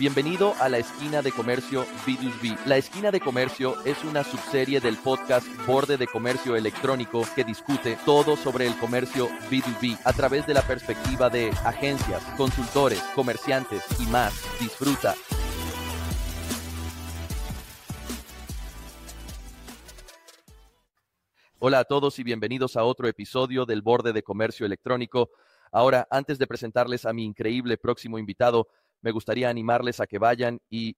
Bienvenido a la esquina de comercio B2B. La esquina de comercio es una subserie del podcast Borde de Comercio Electrónico que discute todo sobre el comercio B2B a través de la perspectiva de agencias, consultores, comerciantes y más. Disfruta. Hola a todos y bienvenidos a otro episodio del Borde de Comercio Electrónico. Ahora, antes de presentarles a mi increíble próximo invitado, me gustaría animarles a que vayan y...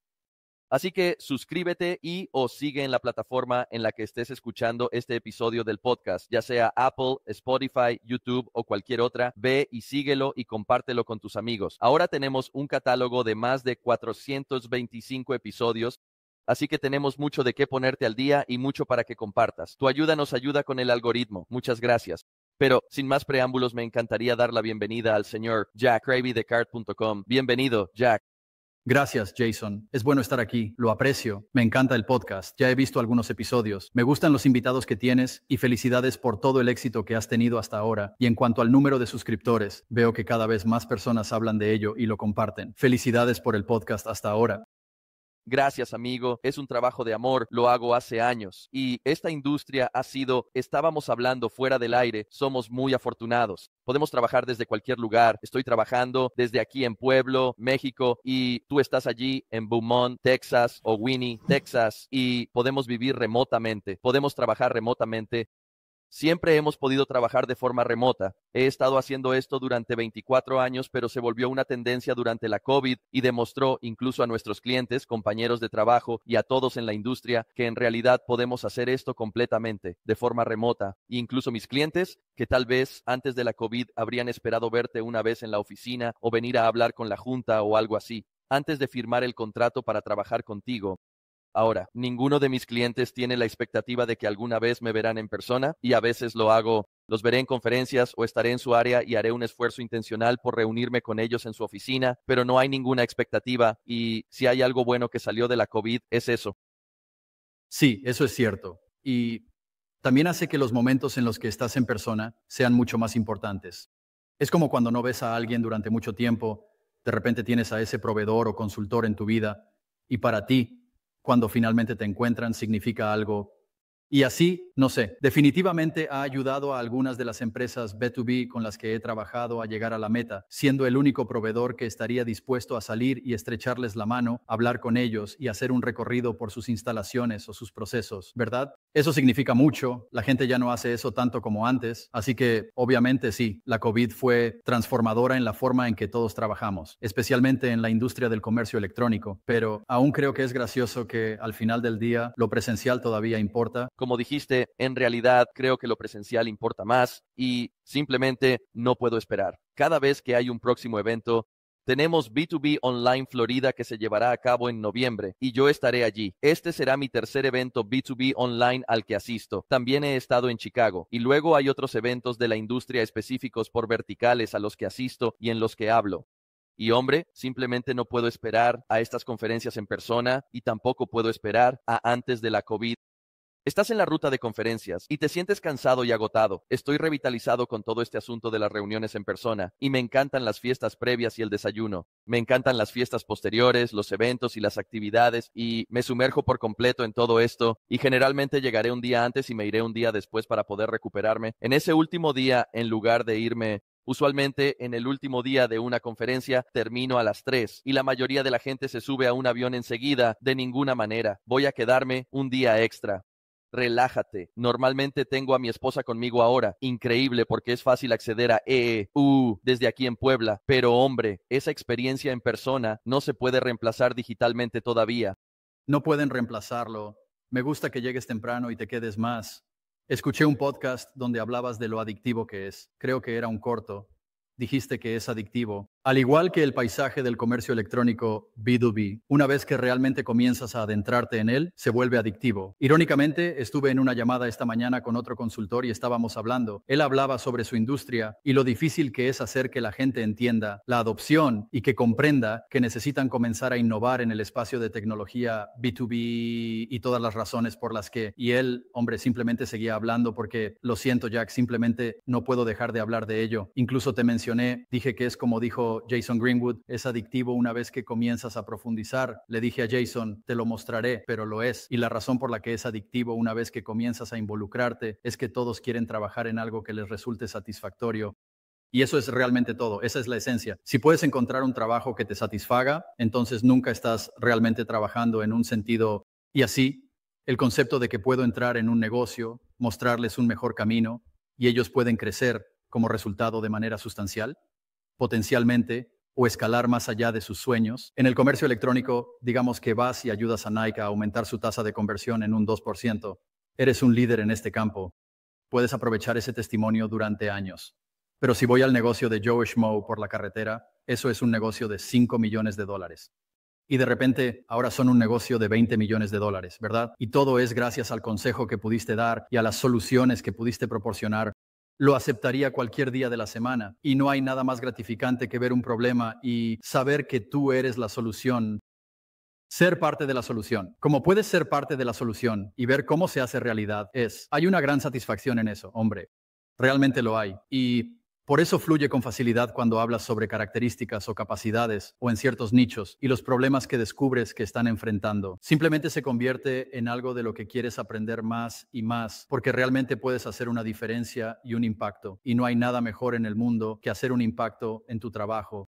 Así que suscríbete y o sigue en la plataforma en la que estés escuchando este episodio del podcast, ya sea Apple, Spotify, YouTube o cualquier otra. Ve y síguelo y compártelo con tus amigos. Ahora tenemos un catálogo de más de 425 episodios Así que tenemos mucho de qué ponerte al día y mucho para que compartas. Tu ayuda nos ayuda con el algoritmo. Muchas gracias. Pero sin más preámbulos, me encantaría dar la bienvenida al señor Jack de Bienvenido, Jack. Gracias, Jason. Es bueno estar aquí. Lo aprecio. Me encanta el podcast. Ya he visto algunos episodios. Me gustan los invitados que tienes y felicidades por todo el éxito que has tenido hasta ahora. Y en cuanto al número de suscriptores, veo que cada vez más personas hablan de ello y lo comparten. Felicidades por el podcast hasta ahora. Gracias, amigo. Es un trabajo de amor. Lo hago hace años. Y esta industria ha sido, estábamos hablando fuera del aire, somos muy afortunados. Podemos trabajar desde cualquier lugar. Estoy trabajando desde aquí en Pueblo, México, y tú estás allí en Beaumont, Texas, o Winnie, Texas, y podemos vivir remotamente. Podemos trabajar remotamente Siempre hemos podido trabajar de forma remota. He estado haciendo esto durante 24 años, pero se volvió una tendencia durante la COVID y demostró incluso a nuestros clientes, compañeros de trabajo y a todos en la industria que en realidad podemos hacer esto completamente, de forma remota. incluso mis clientes, que tal vez antes de la COVID habrían esperado verte una vez en la oficina o venir a hablar con la junta o algo así, antes de firmar el contrato para trabajar contigo, Ahora, ninguno de mis clientes tiene la expectativa de que alguna vez me verán en persona y a veces lo hago los veré en conferencias o estaré en su área y haré un esfuerzo intencional por reunirme con ellos en su oficina, pero no hay ninguna expectativa y si hay algo bueno que salió de la COVID es eso. Sí, eso es cierto. Y también hace que los momentos en los que estás en persona sean mucho más importantes. Es como cuando no ves a alguien durante mucho tiempo, de repente tienes a ese proveedor o consultor en tu vida y para ti cuando finalmente te encuentran significa algo. Y así no sé, definitivamente ha ayudado a algunas de las empresas B2B con las que he trabajado a llegar a la meta, siendo el único proveedor que estaría dispuesto a salir y estrecharles la mano, hablar con ellos y hacer un recorrido por sus instalaciones o sus procesos, ¿verdad? Eso significa mucho, la gente ya no hace eso tanto como antes, así que obviamente sí, la COVID fue transformadora en la forma en que todos trabajamos, especialmente en la industria del comercio electrónico, pero aún creo que es gracioso que al final del día lo presencial todavía importa. Como dijiste, en realidad creo que lo presencial importa más y simplemente no puedo esperar. Cada vez que hay un próximo evento, tenemos B2B Online Florida que se llevará a cabo en noviembre y yo estaré allí. Este será mi tercer evento B2B Online al que asisto. También he estado en Chicago y luego hay otros eventos de la industria específicos por verticales a los que asisto y en los que hablo. Y hombre, simplemente no puedo esperar a estas conferencias en persona y tampoco puedo esperar a antes de la COVID Estás en la ruta de conferencias y te sientes cansado y agotado. Estoy revitalizado con todo este asunto de las reuniones en persona y me encantan las fiestas previas y el desayuno. Me encantan las fiestas posteriores, los eventos y las actividades y me sumerjo por completo en todo esto y generalmente llegaré un día antes y me iré un día después para poder recuperarme. En ese último día, en lugar de irme Usualmente en el último día de una conferencia termino a las 3 y la mayoría de la gente se sube a un avión enseguida. De ninguna manera. Voy a quedarme un día extra relájate. Normalmente tengo a mi esposa conmigo ahora, increíble porque es fácil acceder a EEU desde aquí en Puebla, pero hombre, esa experiencia en persona no se puede reemplazar digitalmente todavía. No pueden reemplazarlo. Me gusta que llegues temprano y te quedes más. Escuché un podcast donde hablabas de lo adictivo que es. Creo que era un corto. Dijiste que es adictivo. Al igual que el paisaje del comercio electrónico B2B, una vez que realmente comienzas a adentrarte en él, se vuelve adictivo. Irónicamente, estuve en una llamada esta mañana con otro consultor y estábamos hablando. Él hablaba sobre su industria y lo difícil que es hacer que la gente entienda la adopción y que comprenda que necesitan comenzar a innovar en el espacio de tecnología B2B y todas las razones por las que... Y él, hombre, simplemente seguía hablando porque, lo siento Jack, simplemente no puedo dejar de hablar de ello. Incluso te mencioné, dije que es como dijo Jason Greenwood es adictivo una vez que comienzas a profundizar. Le dije a Jason, te lo mostraré, pero lo es. Y la razón por la que es adictivo una vez que comienzas a involucrarte es que todos quieren trabajar en algo que les resulte satisfactorio y eso es realmente todo, esa es la esencia. Si puedes encontrar un trabajo que te satisfaga, entonces nunca estás realmente trabajando en un sentido. Y así, el concepto de que puedo entrar en un negocio, mostrarles un mejor camino y ellos pueden crecer como resultado de manera sustancial, potencialmente o escalar más allá de sus sueños. En el comercio electrónico, digamos que vas y ayudas a Nike a aumentar su tasa de conversión en un 2%. Eres un líder en este campo. Puedes aprovechar ese testimonio durante años. Pero si voy al negocio de Joe Schmo por la carretera, eso es un negocio de 5 millones de dólares. Y de repente ahora son un negocio de 20 millones de dólares, ¿verdad? Y todo es gracias al consejo que pudiste dar y a las soluciones que pudiste proporcionar lo aceptaría cualquier día de la semana. Y no hay nada más gratificante que ver un problema y saber que tú eres la solución. Ser parte de la solución. Como puedes ser parte de la solución y ver cómo se hace realidad, es, hay una gran satisfacción en eso, hombre. Realmente lo hay. Y por eso fluye con facilidad cuando hablas sobre características o capacidades o en ciertos nichos y los problemas que descubres que están enfrentando. Simplemente se convierte en algo de lo que quieres aprender más y más porque realmente puedes hacer una diferencia y un impacto. Y no hay nada mejor en el mundo que hacer un impacto en tu trabajo.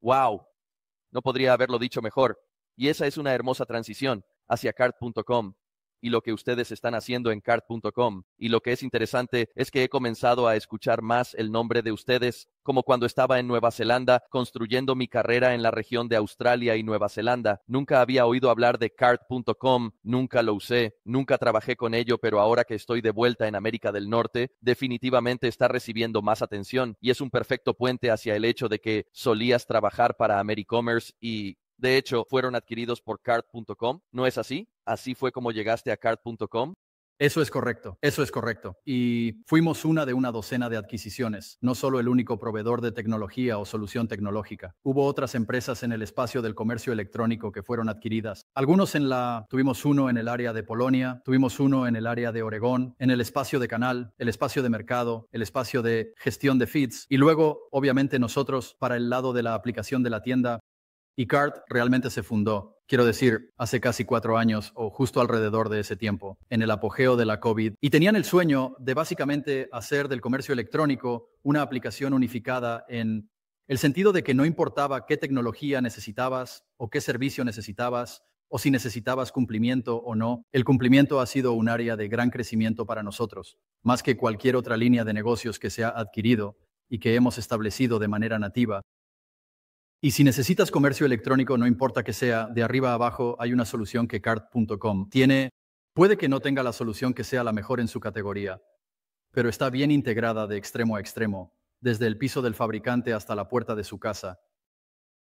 ¡Wow! No podría haberlo dicho mejor. Y esa es una hermosa transición hacia cart.com y lo que ustedes están haciendo en cart.com. Y lo que es interesante es que he comenzado a escuchar más el nombre de ustedes, como cuando estaba en Nueva Zelanda construyendo mi carrera en la región de Australia y Nueva Zelanda. Nunca había oído hablar de cart.com, nunca lo usé, nunca trabajé con ello, pero ahora que estoy de vuelta en América del Norte, definitivamente está recibiendo más atención y es un perfecto puente hacia el hecho de que solías trabajar para Americommerce y de hecho, fueron adquiridos por cart.com, ¿no es así? así fue como llegaste a cart.com. Eso es correcto, eso es correcto. Y fuimos una de una docena de adquisiciones, no solo el único proveedor de tecnología o solución tecnológica. Hubo otras empresas en el espacio del comercio electrónico que fueron adquiridas. Algunos en la... Tuvimos uno en el área de Polonia, tuvimos uno en el área de Oregón, en el espacio de canal, el espacio de mercado, el espacio de gestión de feeds. Y luego, obviamente, nosotros, para el lado de la aplicación de la tienda, y realmente se fundó, quiero decir, hace casi cuatro años o justo alrededor de ese tiempo, en el apogeo de la COVID. Y tenían el sueño de básicamente hacer del comercio electrónico una aplicación unificada en el sentido de que no importaba qué tecnología necesitabas o qué servicio necesitabas o si necesitabas cumplimiento o no, el cumplimiento ha sido un área de gran crecimiento para nosotros, más que cualquier otra línea de negocios que se ha adquirido y que hemos establecido de manera nativa y si necesitas comercio electrónico, no importa que sea, de arriba a abajo hay una solución que cart.com tiene. Puede que no tenga la solución que sea la mejor en su categoría, pero está bien integrada de extremo a extremo, desde el piso del fabricante hasta la puerta de su casa.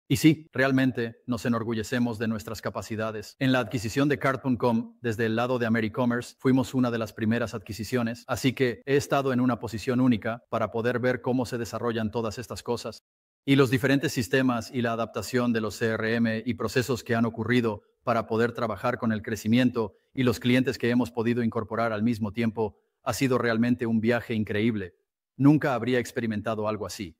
Y sí, realmente nos enorgullecemos de nuestras capacidades. En la adquisición de Cart.com, desde el lado de AmeriCommerce, fuimos una de las primeras adquisiciones, así que he estado en una posición única para poder ver cómo se desarrollan todas estas cosas y los diferentes sistemas y la adaptación de los CRM y procesos que han ocurrido para poder trabajar con el crecimiento y los clientes que hemos podido incorporar al mismo tiempo ha sido realmente un viaje increíble. Nunca habría experimentado algo así.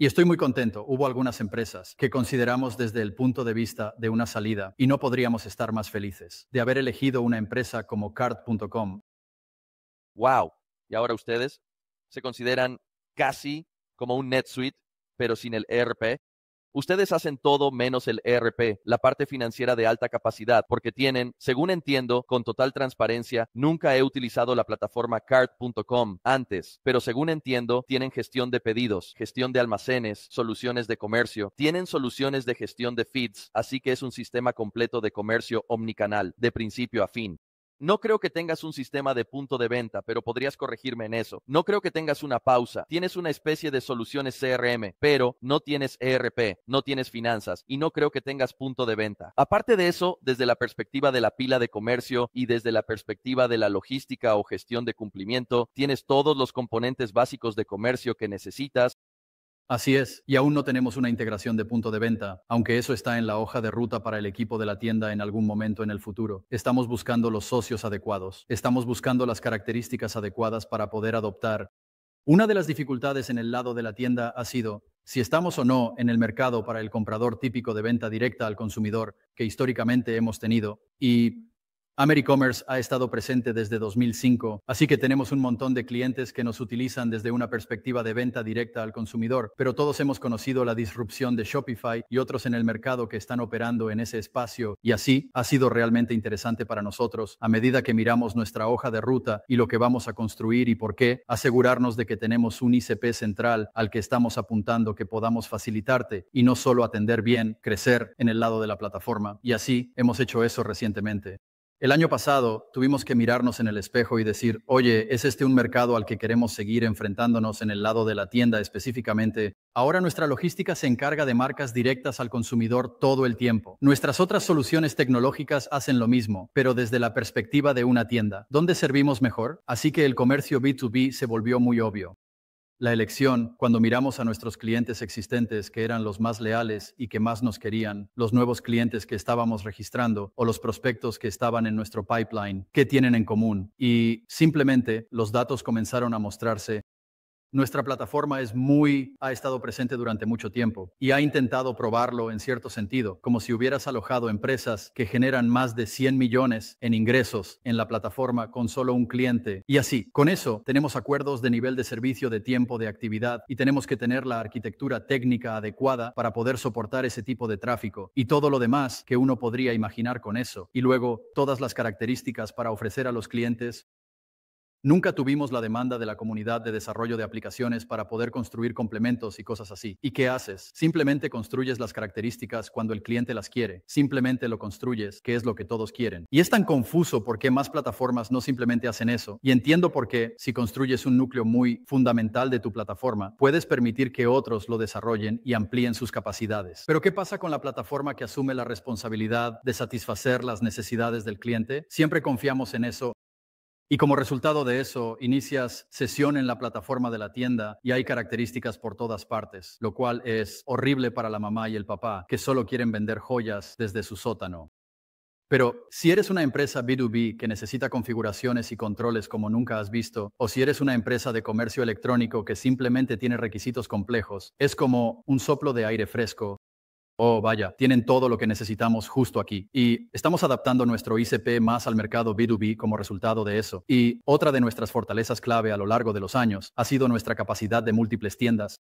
Y estoy muy contento. Hubo algunas empresas que consideramos desde el punto de vista de una salida y no podríamos estar más felices de haber elegido una empresa como Cart.com. ¡Wow! Y ahora ustedes se consideran casi como un NetSuite pero sin el ERP? Ustedes hacen todo menos el ERP, la parte financiera de alta capacidad, porque tienen, según entiendo, con total transparencia, nunca he utilizado la plataforma cart.com antes, pero según entiendo, tienen gestión de pedidos, gestión de almacenes, soluciones de comercio, tienen soluciones de gestión de feeds, así que es un sistema completo de comercio omnicanal, de principio a fin. No creo que tengas un sistema de punto de venta, pero podrías corregirme en eso. No creo que tengas una pausa. Tienes una especie de soluciones CRM, pero no tienes ERP, no tienes finanzas y no creo que tengas punto de venta. Aparte de eso, desde la perspectiva de la pila de comercio y desde la perspectiva de la logística o gestión de cumplimiento, tienes todos los componentes básicos de comercio que necesitas Así es, y aún no tenemos una integración de punto de venta, aunque eso está en la hoja de ruta para el equipo de la tienda en algún momento en el futuro. Estamos buscando los socios adecuados, estamos buscando las características adecuadas para poder adoptar. Una de las dificultades en el lado de la tienda ha sido si estamos o no en el mercado para el comprador típico de venta directa al consumidor que históricamente hemos tenido y AmeriCommerce ha estado presente desde 2005, así que tenemos un montón de clientes que nos utilizan desde una perspectiva de venta directa al consumidor, pero todos hemos conocido la disrupción de Shopify y otros en el mercado que están operando en ese espacio y así ha sido realmente interesante para nosotros a medida que miramos nuestra hoja de ruta y lo que vamos a construir y por qué, asegurarnos de que tenemos un ICP central al que estamos apuntando que podamos facilitarte y no solo atender bien, crecer en el lado de la plataforma y así hemos hecho eso recientemente. El año pasado tuvimos que mirarnos en el espejo y decir, oye, ¿es este un mercado al que queremos seguir enfrentándonos en el lado de la tienda específicamente? Ahora nuestra logística se encarga de marcas directas al consumidor todo el tiempo. Nuestras otras soluciones tecnológicas hacen lo mismo, pero desde la perspectiva de una tienda. ¿Dónde servimos mejor? Así que el comercio B2B se volvió muy obvio la elección, cuando miramos a nuestros clientes existentes que eran los más leales y que más nos querían, los nuevos clientes que estábamos registrando o los prospectos que estaban en nuestro pipeline, qué tienen en común. Y simplemente los datos comenzaron a mostrarse nuestra plataforma es muy, ha estado presente durante mucho tiempo y ha intentado probarlo en cierto sentido, como si hubieras alojado empresas que generan más de 100 millones en ingresos en la plataforma con solo un cliente. Y así, con eso tenemos acuerdos de nivel de servicio, de tiempo, de actividad y tenemos que tener la arquitectura técnica adecuada para poder soportar ese tipo de tráfico y todo lo demás que uno podría imaginar con eso. Y luego todas las características para ofrecer a los clientes Nunca tuvimos la demanda de la comunidad de desarrollo de aplicaciones para poder construir complementos y cosas así. ¿Y qué haces? Simplemente construyes las características cuando el cliente las quiere. Simplemente lo construyes, que es lo que todos quieren. Y es tan confuso porque más plataformas no simplemente hacen eso. Y entiendo por qué, si construyes un núcleo muy fundamental de tu plataforma, puedes permitir que otros lo desarrollen y amplíen sus capacidades. Pero ¿qué pasa con la plataforma que asume la responsabilidad de satisfacer las necesidades del cliente? Siempre confiamos en eso y como resultado de eso, inicias sesión en la plataforma de la tienda y hay características por todas partes, lo cual es horrible para la mamá y el papá, que solo quieren vender joyas desde su sótano. Pero si eres una empresa B2B que necesita configuraciones y controles como nunca has visto, o si eres una empresa de comercio electrónico que simplemente tiene requisitos complejos, es como un soplo de aire fresco oh, vaya, tienen todo lo que necesitamos justo aquí. Y estamos adaptando nuestro ICP más al mercado B2B como resultado de eso. Y otra de nuestras fortalezas clave a lo largo de los años ha sido nuestra capacidad de múltiples tiendas.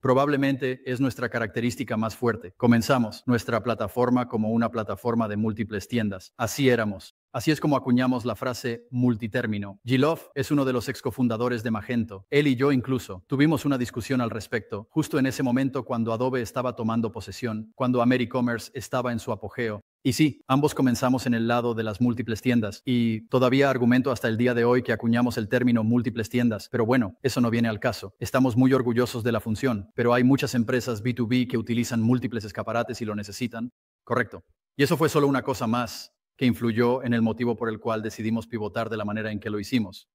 Probablemente es nuestra característica más fuerte. Comenzamos nuestra plataforma como una plataforma de múltiples tiendas. Así éramos. Así es como acuñamos la frase multitérmino. Gilov es uno de los excofundadores de Magento. Él y yo incluso tuvimos una discusión al respecto, justo en ese momento cuando Adobe estaba tomando posesión, cuando AmeriCommerce estaba en su apogeo. Y sí, ambos comenzamos en el lado de las múltiples tiendas, y todavía argumento hasta el día de hoy que acuñamos el término múltiples tiendas, pero bueno, eso no viene al caso. Estamos muy orgullosos de la función, pero hay muchas empresas B2B que utilizan múltiples escaparates y lo necesitan. Correcto. Y eso fue solo una cosa más que influyó en el motivo por el cual decidimos pivotar de la manera en que lo hicimos.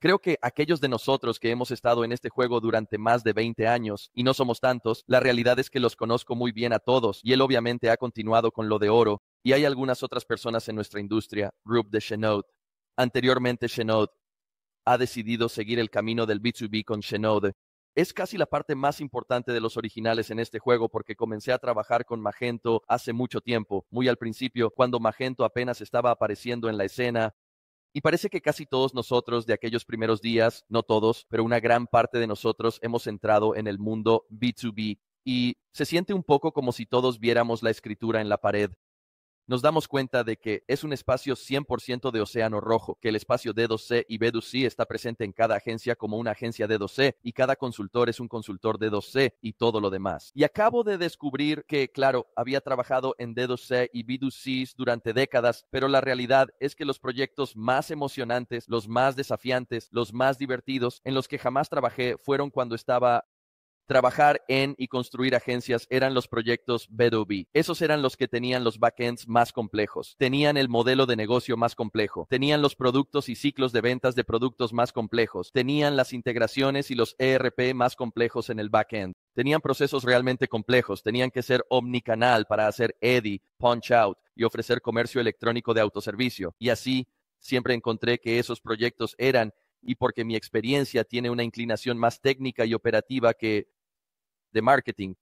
Creo que aquellos de nosotros que hemos estado en este juego durante más de 20 años, y no somos tantos, la realidad es que los conozco muy bien a todos, y él obviamente ha continuado con lo de oro, y hay algunas otras personas en nuestra industria, Rube de Chenault, Anteriormente Chenault, ha decidido seguir el camino del B2B con Chenault. Es casi la parte más importante de los originales en este juego porque comencé a trabajar con Magento hace mucho tiempo, muy al principio, cuando Magento apenas estaba apareciendo en la escena. Y parece que casi todos nosotros de aquellos primeros días, no todos, pero una gran parte de nosotros hemos entrado en el mundo B2B y se siente un poco como si todos viéramos la escritura en la pared nos damos cuenta de que es un espacio 100% de océano rojo, que el espacio D2C y B2C está presente en cada agencia como una agencia D2C y cada consultor es un consultor D2C y todo lo demás. Y acabo de descubrir que, claro, había trabajado en D2C y B2C durante décadas, pero la realidad es que los proyectos más emocionantes, los más desafiantes, los más divertidos en los que jamás trabajé fueron cuando estaba trabajar en y construir agencias eran los proyectos B2B. Esos eran los que tenían los backends más complejos, tenían el modelo de negocio más complejo, tenían los productos y ciclos de ventas de productos más complejos, tenían las integraciones y los ERP más complejos en el backend. Tenían procesos realmente complejos, tenían que ser omnicanal para hacer EDI, punch out y ofrecer comercio electrónico de autoservicio. Y así siempre encontré que esos proyectos eran y porque mi experiencia tiene una inclinación más técnica y operativa que de marketing.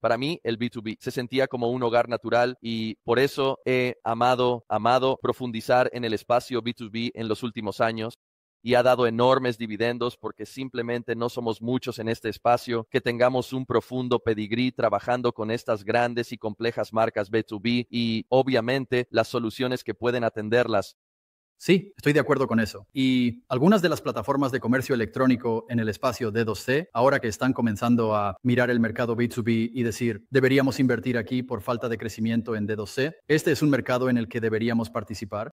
Para mí, el B2B se sentía como un hogar natural y por eso he amado, amado profundizar en el espacio B2B en los últimos años y ha dado enormes dividendos porque simplemente no somos muchos en este espacio que tengamos un profundo pedigrí trabajando con estas grandes y complejas marcas B2B y obviamente las soluciones que pueden atenderlas. Sí, estoy de acuerdo con eso. Y algunas de las plataformas de comercio electrónico en el espacio D2C, ahora que están comenzando a mirar el mercado B2B y decir, deberíamos invertir aquí por falta de crecimiento en D2C, este es un mercado en el que deberíamos participar,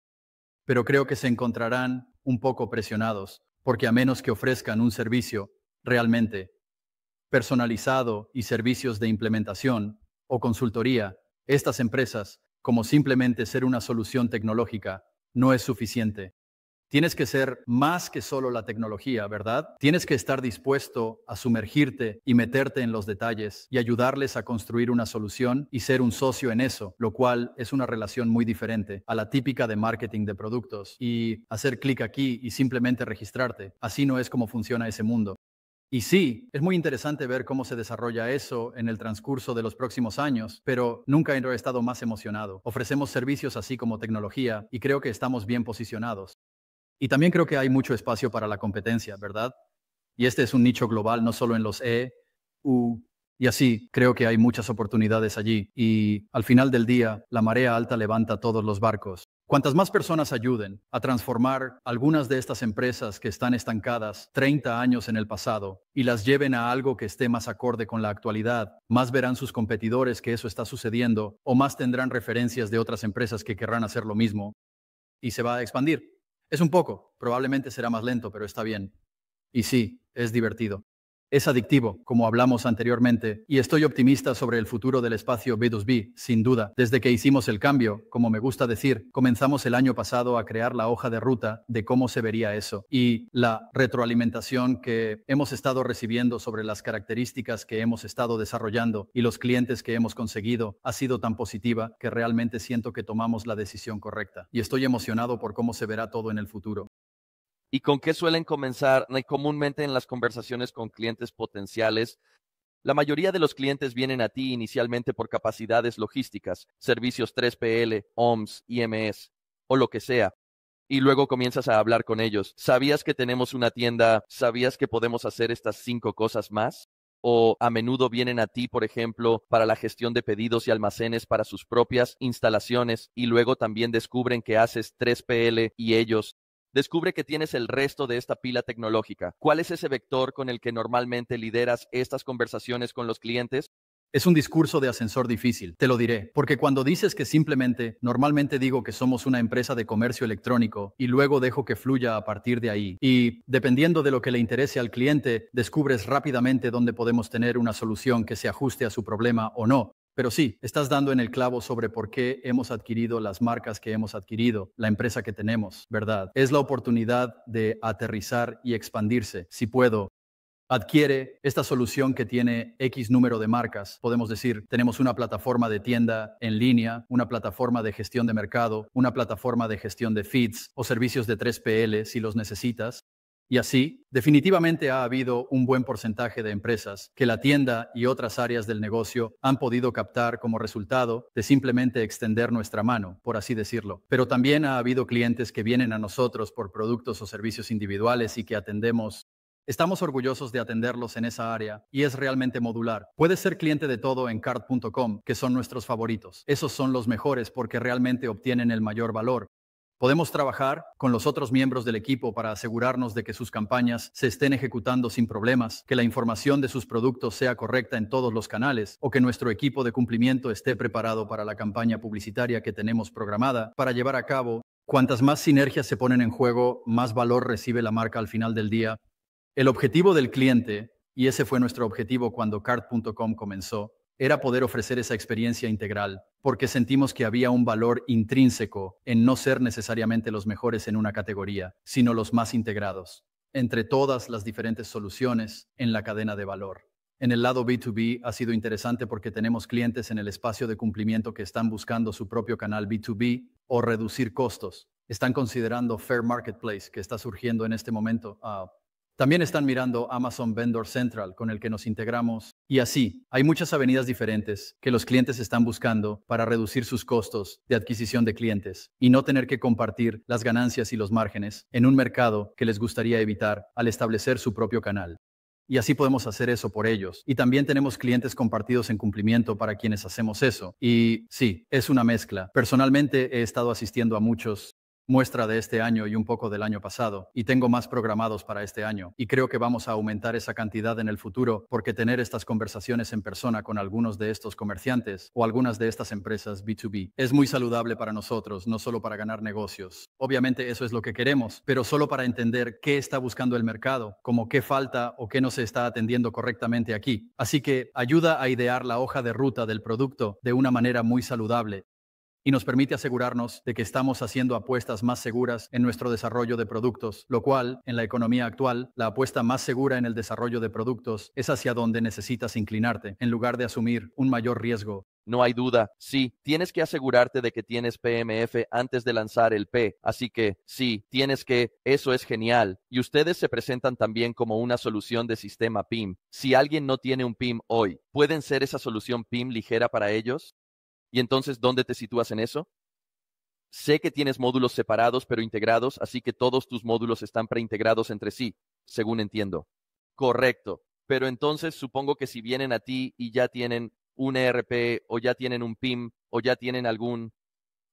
pero creo que se encontrarán un poco presionados, porque a menos que ofrezcan un servicio realmente personalizado y servicios de implementación o consultoría, estas empresas, como simplemente ser una solución tecnológica, no es suficiente. Tienes que ser más que solo la tecnología, ¿verdad? Tienes que estar dispuesto a sumergirte y meterte en los detalles y ayudarles a construir una solución y ser un socio en eso, lo cual es una relación muy diferente a la típica de marketing de productos y hacer clic aquí y simplemente registrarte. Así no es como funciona ese mundo. Y sí, es muy interesante ver cómo se desarrolla eso en el transcurso de los próximos años, pero nunca he estado más emocionado. Ofrecemos servicios así como tecnología y creo que estamos bien posicionados. Y también creo que hay mucho espacio para la competencia, ¿verdad? Y este es un nicho global, no solo en los E, U, y así creo que hay muchas oportunidades allí y al final del día la marea alta levanta todos los barcos. Cuantas más personas ayuden a transformar algunas de estas empresas que están estancadas 30 años en el pasado y las lleven a algo que esté más acorde con la actualidad, más verán sus competidores que eso está sucediendo o más tendrán referencias de otras empresas que querrán hacer lo mismo y se va a expandir. Es un poco, probablemente será más lento, pero está bien. Y sí, es divertido. Es adictivo, como hablamos anteriormente, y estoy optimista sobre el futuro del espacio B2B, sin duda. Desde que hicimos el cambio, como me gusta decir, comenzamos el año pasado a crear la hoja de ruta de cómo se vería eso y la retroalimentación que hemos estado recibiendo sobre las características que hemos estado desarrollando y los clientes que hemos conseguido ha sido tan positiva que realmente siento que tomamos la decisión correcta y estoy emocionado por cómo se verá todo en el futuro. ¿Y con qué suelen comenzar eh, comúnmente en las conversaciones con clientes potenciales? La mayoría de los clientes vienen a ti inicialmente por capacidades logísticas, servicios 3PL, OMS, IMS o lo que sea. Y luego comienzas a hablar con ellos. ¿Sabías que tenemos una tienda? ¿Sabías que podemos hacer estas cinco cosas más? o a menudo vienen a ti, por ejemplo, para la gestión de pedidos y almacenes para sus propias instalaciones y luego también descubren que haces 3PL y ellos Descubre que tienes el resto de esta pila tecnológica. ¿Cuál es ese vector con el que normalmente lideras estas conversaciones con los clientes? Es un discurso de ascensor difícil, te lo diré, porque cuando dices que simplemente, normalmente digo que somos una empresa de comercio electrónico y luego dejo que fluya a partir de ahí. Y, dependiendo de lo que le interese al cliente, descubres rápidamente dónde podemos tener una solución que se ajuste a su problema o no. Pero sí, estás dando en el clavo sobre por qué hemos adquirido las marcas que hemos adquirido, la empresa que tenemos, ¿verdad? Es la oportunidad de aterrizar y expandirse. Si puedo, adquiere esta solución que tiene X número de marcas. Podemos decir, tenemos una plataforma de tienda en línea, una plataforma de gestión de mercado, una plataforma de gestión de feeds o servicios de 3PL si los necesitas. Y así, definitivamente ha habido un buen porcentaje de empresas que la tienda y otras áreas del negocio han podido captar como resultado de simplemente extender nuestra mano, por así decirlo. Pero también ha habido clientes que vienen a nosotros por productos o servicios individuales y que atendemos Estamos orgullosos de atenderlos en esa área y es realmente modular. Puedes ser cliente de todo en card.com, que son nuestros favoritos. Esos son los mejores porque realmente obtienen el mayor valor, Podemos trabajar con los otros miembros del equipo para asegurarnos de que sus campañas se estén ejecutando sin problemas, que la información de sus productos sea correcta en todos los canales o que nuestro equipo de cumplimiento esté preparado para la campaña publicitaria que tenemos programada para llevar a cabo. Cuantas más sinergias se ponen en juego, más valor recibe la marca al final del día. El objetivo del cliente, y ese fue nuestro objetivo cuando cart.com comenzó, era poder ofrecer esa experiencia integral, porque sentimos que había un valor intrínseco en no ser necesariamente los mejores en una categoría, sino los más integrados, entre todas las diferentes soluciones en la cadena de valor. En el lado B2B ha sido interesante porque tenemos clientes en el espacio de cumplimiento que están buscando su propio canal B2B o reducir costos. Están considerando Fair Marketplace, que está surgiendo en este momento, también están mirando Amazon Vendor Central, con el que nos integramos. Y así, hay muchas avenidas diferentes que los clientes están buscando para reducir sus costos de adquisición de clientes y no tener que compartir las ganancias y los márgenes en un mercado que les gustaría evitar al establecer su propio canal. Y así podemos hacer eso por ellos. Y también tenemos clientes compartidos en cumplimiento para quienes hacemos eso. Y sí, es una mezcla. Personalmente he estado asistiendo a muchos muestra de este año y un poco del año pasado, y tengo más programados para este año. Y creo que vamos a aumentar esa cantidad en el futuro porque tener estas conversaciones en persona con algunos de estos comerciantes o algunas de estas empresas B2B es muy saludable para nosotros, no solo para ganar negocios. Obviamente eso es lo que queremos, pero solo para entender qué está buscando el mercado, como qué falta o qué no se está atendiendo correctamente aquí. Así que ayuda a idear la hoja de ruta del producto de una manera muy saludable y nos permite asegurarnos de que estamos haciendo apuestas más seguras en nuestro desarrollo de productos, lo cual, en la economía actual, la apuesta más segura en el desarrollo de productos es hacia donde necesitas inclinarte, en lugar de asumir un mayor riesgo no hay duda. Sí, tienes que asegurarte de que tienes PMF antes de lanzar el P. Así que, sí, tienes que, eso es genial. Y ustedes se presentan también como una solución de sistema PIM. Si alguien no tiene un PIM hoy, ¿pueden ser esa solución PIM ligera para ellos? Y entonces, ¿dónde te sitúas en eso? Sé que tienes módulos separados pero integrados, así que todos tus módulos están preintegrados entre sí, según entiendo. Correcto. Pero entonces supongo que si vienen a ti y ya tienen un ERP o ya tienen un PIM o ya tienen algún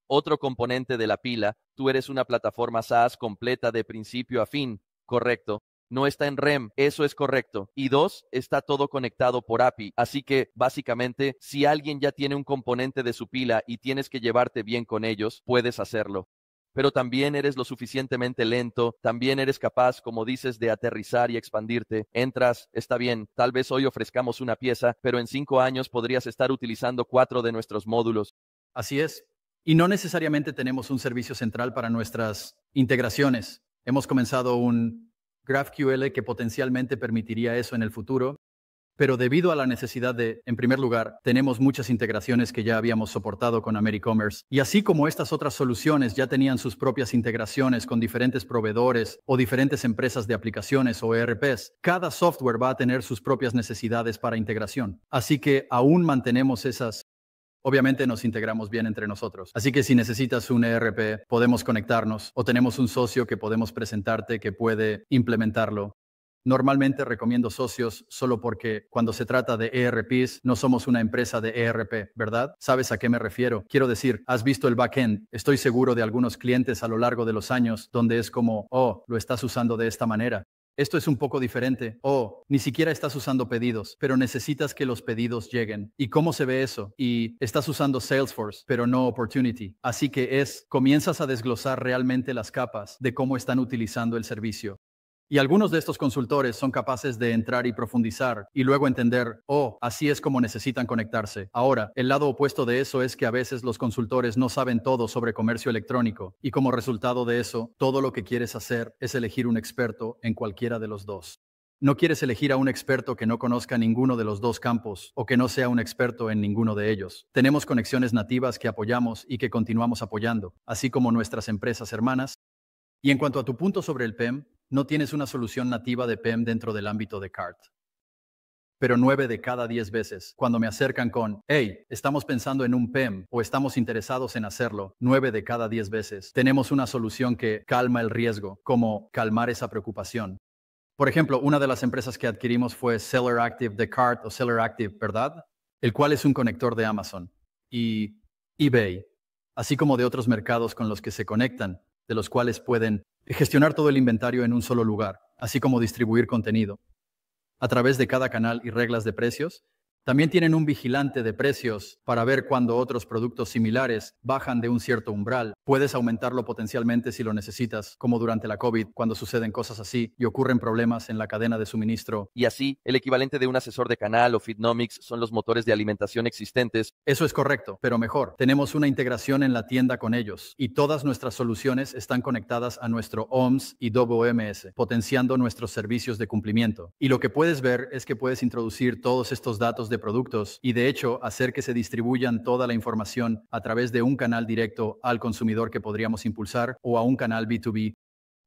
otro componente de la pila, tú eres una plataforma SaaS completa de principio a fin, correcto, no está en REM, eso es correcto. Y dos, está todo conectado por API. Así que básicamente, si alguien ya tiene un componente de su pila y tienes que llevarte bien con ellos, puedes hacerlo pero también eres lo suficientemente lento, también eres capaz, como dices, de aterrizar y expandirte. Entras, está bien, tal vez hoy ofrezcamos una pieza, pero en cinco años podrías estar utilizando cuatro de nuestros módulos. Así es. Y no necesariamente tenemos un servicio central para nuestras integraciones. Hemos comenzado un GraphQL que potencialmente permitiría eso en el futuro, pero debido a la necesidad de, en primer lugar, tenemos muchas integraciones que ya habíamos soportado con AmeriCommerce, y así como estas otras soluciones ya tenían sus propias integraciones con diferentes proveedores o diferentes empresas de aplicaciones o ERPs, cada software va a tener sus propias necesidades para integración. Así que aún mantenemos esas Obviamente nos integramos bien entre nosotros. Así que si necesitas un ERP, podemos conectarnos o tenemos un socio que podemos presentarte que puede implementarlo. Normalmente recomiendo socios solo porque cuando se trata de ERPs no somos una empresa de ERP, ¿verdad? ¿Sabes a qué me refiero? Quiero decir, has visto el backend. Estoy seguro de algunos clientes a lo largo de los años donde es como, oh, lo estás usando de esta manera esto es un poco diferente. O oh, ni siquiera estás usando pedidos, pero necesitas que los pedidos lleguen. ¿Y cómo se ve eso? Y estás usando Salesforce, pero no Opportunity. Así que es, comienzas a desglosar realmente las capas de cómo están utilizando el servicio. Y algunos de estos consultores son capaces de entrar y profundizar y luego entender, oh, así es como necesitan conectarse. Ahora, el lado opuesto de eso es que a veces los consultores no saben todo sobre comercio electrónico y como resultado de eso, todo lo que quieres hacer es elegir un experto en cualquiera de los dos. No quieres elegir a un experto que no conozca ninguno de los dos campos o que no sea un experto en ninguno de ellos. Tenemos conexiones nativas que apoyamos y que continuamos apoyando, así como nuestras empresas hermanas. Y en cuanto a tu punto sobre el PEM, no tienes una solución nativa de PEM dentro del ámbito de CART. Pero nueve de cada diez veces, cuando me acercan con, hey, estamos pensando en un PEM o estamos interesados en hacerlo, nueve de cada diez veces, tenemos una solución que calma el riesgo, como calmar esa preocupación. Por ejemplo, una de las empresas que adquirimos fue Seller Active de CART o Seller Active, ¿verdad? El cual es un conector de Amazon y eBay, así como de otros mercados con los que se conectan, de los cuales pueden gestionar todo el inventario en un solo lugar, así como distribuir contenido. A través de cada canal y reglas de precios, también tienen un vigilante de precios para ver cuando otros productos similares bajan de un cierto umbral. Puedes aumentarlo potencialmente si lo necesitas, como durante la COVID, cuando suceden cosas así y ocurren problemas en la cadena de suministro. Y así, el equivalente de un asesor de canal o fitnomics son los motores de alimentación existentes. Eso es correcto, pero mejor. Tenemos una integración en la tienda con ellos y todas nuestras soluciones están conectadas a nuestro OMS y WMS, potenciando nuestros servicios de cumplimiento. Y lo que puedes ver es que puedes introducir todos estos datos de productos y de hecho hacer que se distribuyan toda la información a través de un canal directo al consumidor que podríamos impulsar o a un canal B2B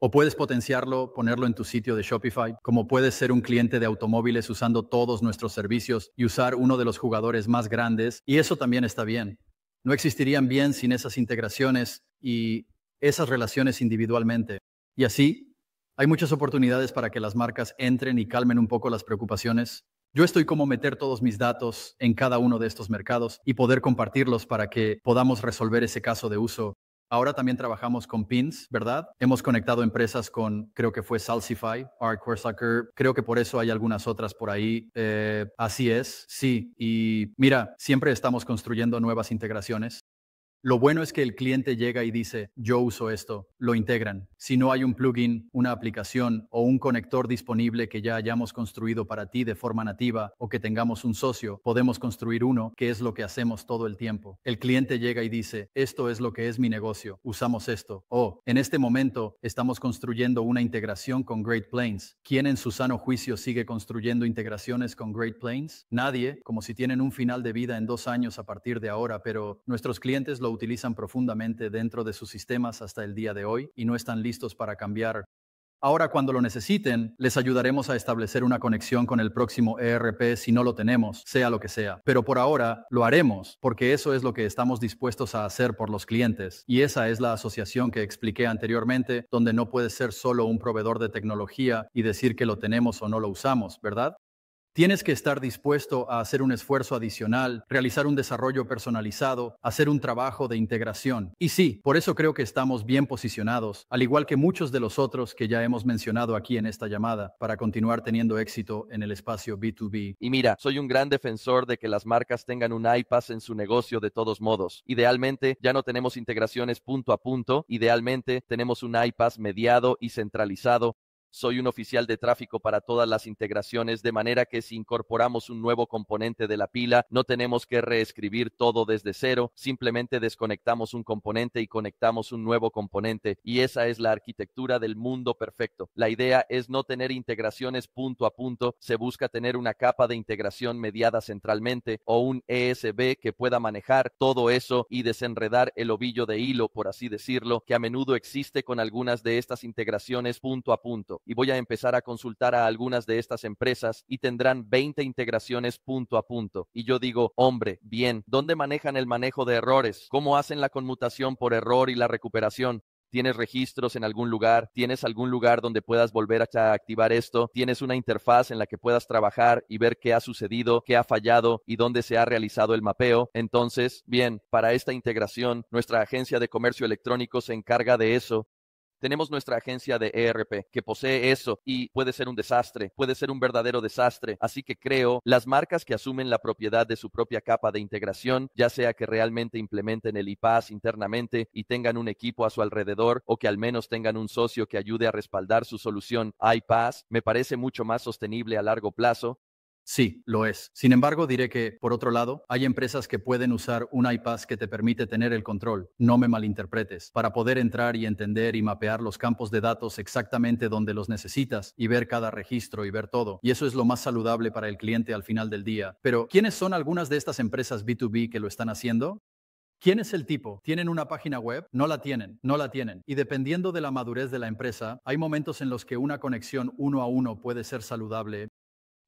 o puedes potenciarlo, ponerlo en tu sitio de Shopify, como puedes ser un cliente de automóviles usando todos nuestros servicios y usar uno de los jugadores más grandes, y eso también está bien. No existirían bien sin esas integraciones y esas relaciones individualmente. Y así, hay muchas oportunidades para que las marcas entren y calmen un poco las preocupaciones yo estoy como meter todos mis datos en cada uno de estos mercados y poder compartirlos para que podamos resolver ese caso de uso. Ahora también trabajamos con pins, ¿verdad? Hemos conectado empresas con, creo que fue Salsify, Hardcore creo que por eso hay algunas otras por ahí. Eh, así es, sí. Y mira, siempre estamos construyendo nuevas integraciones. Lo bueno es que el cliente llega y dice, yo uso esto, lo integran. Si no hay un plugin, una aplicación o un conector disponible que ya hayamos construido para ti de forma nativa o que tengamos un socio, podemos construir uno, que es lo que hacemos todo el tiempo. El cliente llega y dice, esto es lo que es mi negocio, usamos esto. O, en este momento, estamos construyendo una integración con Great Plains. ¿Quién en su sano juicio sigue construyendo integraciones con Great Plains? Nadie, como si tienen un final de vida en dos años a partir de ahora, pero nuestros clientes lo utilizan profundamente dentro de sus sistemas hasta el día de hoy y no están listos listos para cambiar. Ahora, cuando lo necesiten, les ayudaremos a establecer una conexión con el próximo ERP si no lo tenemos, sea lo que sea. Pero por ahora lo haremos, porque eso es lo que estamos dispuestos a hacer por los clientes. Y esa es la asociación que expliqué anteriormente, donde no puede ser solo un proveedor de tecnología y decir que lo tenemos o no lo usamos, ¿verdad? Tienes que estar dispuesto a hacer un esfuerzo adicional, realizar un desarrollo personalizado, hacer un trabajo de integración. Y sí, por eso creo que estamos bien posicionados, al igual que muchos de los otros que ya hemos mencionado aquí en esta llamada, para continuar teniendo éxito en el espacio B2B. Y mira, soy un gran defensor de que las marcas tengan un iPass en su negocio de todos modos. Idealmente, ya no tenemos integraciones punto a punto, idealmente tenemos un iPass mediado y centralizado soy un oficial de tráfico para todas las integraciones, de manera que si incorporamos un nuevo componente de la pila, no tenemos que reescribir todo desde cero, simplemente desconectamos un componente y conectamos un nuevo componente, y esa es la arquitectura del mundo perfecto. La idea es no tener integraciones punto a punto, se busca tener una capa de integración mediada centralmente o un ESB que pueda manejar todo eso y desenredar el ovillo de hilo, por así decirlo, que a menudo existe con algunas de estas integraciones punto a punto y voy a empezar a consultar a algunas de estas empresas y tendrán 20 integraciones punto a punto. Y yo digo, hombre, bien, ¿dónde manejan el manejo de errores? ¿Cómo hacen la conmutación por error y la recuperación? ¿Tienes registros en algún lugar? ¿Tienes algún lugar donde puedas volver a activar esto? ¿Tienes una interfaz en la que puedas trabajar y ver qué ha sucedido, qué ha fallado y dónde se ha realizado el mapeo? Entonces, bien, para esta integración, nuestra agencia de comercio electrónico se encarga de eso tenemos nuestra agencia de ERP que posee eso y puede ser un desastre, puede ser un verdadero desastre. Así que creo las marcas que asumen la propiedad de su propia capa de integración, ya sea que realmente implementen el IPAS internamente y tengan un equipo a su alrededor o que al menos tengan un socio que ayude a respaldar su solución iPass, me parece mucho más sostenible a largo plazo Sí, lo es. Sin embargo, diré que, por otro lado, hay empresas que pueden usar un iPad que te permite tener el control, no me malinterpretes, para poder entrar y entender y mapear los campos de datos exactamente donde los necesitas y ver cada registro y ver todo. Y eso es lo más saludable para el cliente al final del día. Pero, ¿quiénes son algunas de estas empresas B2B que lo están haciendo? ¿Quién es el tipo? ¿Tienen una página web? No la tienen, no la tienen. Y dependiendo de la madurez de la empresa, hay momentos en los que una conexión uno a uno puede ser saludable.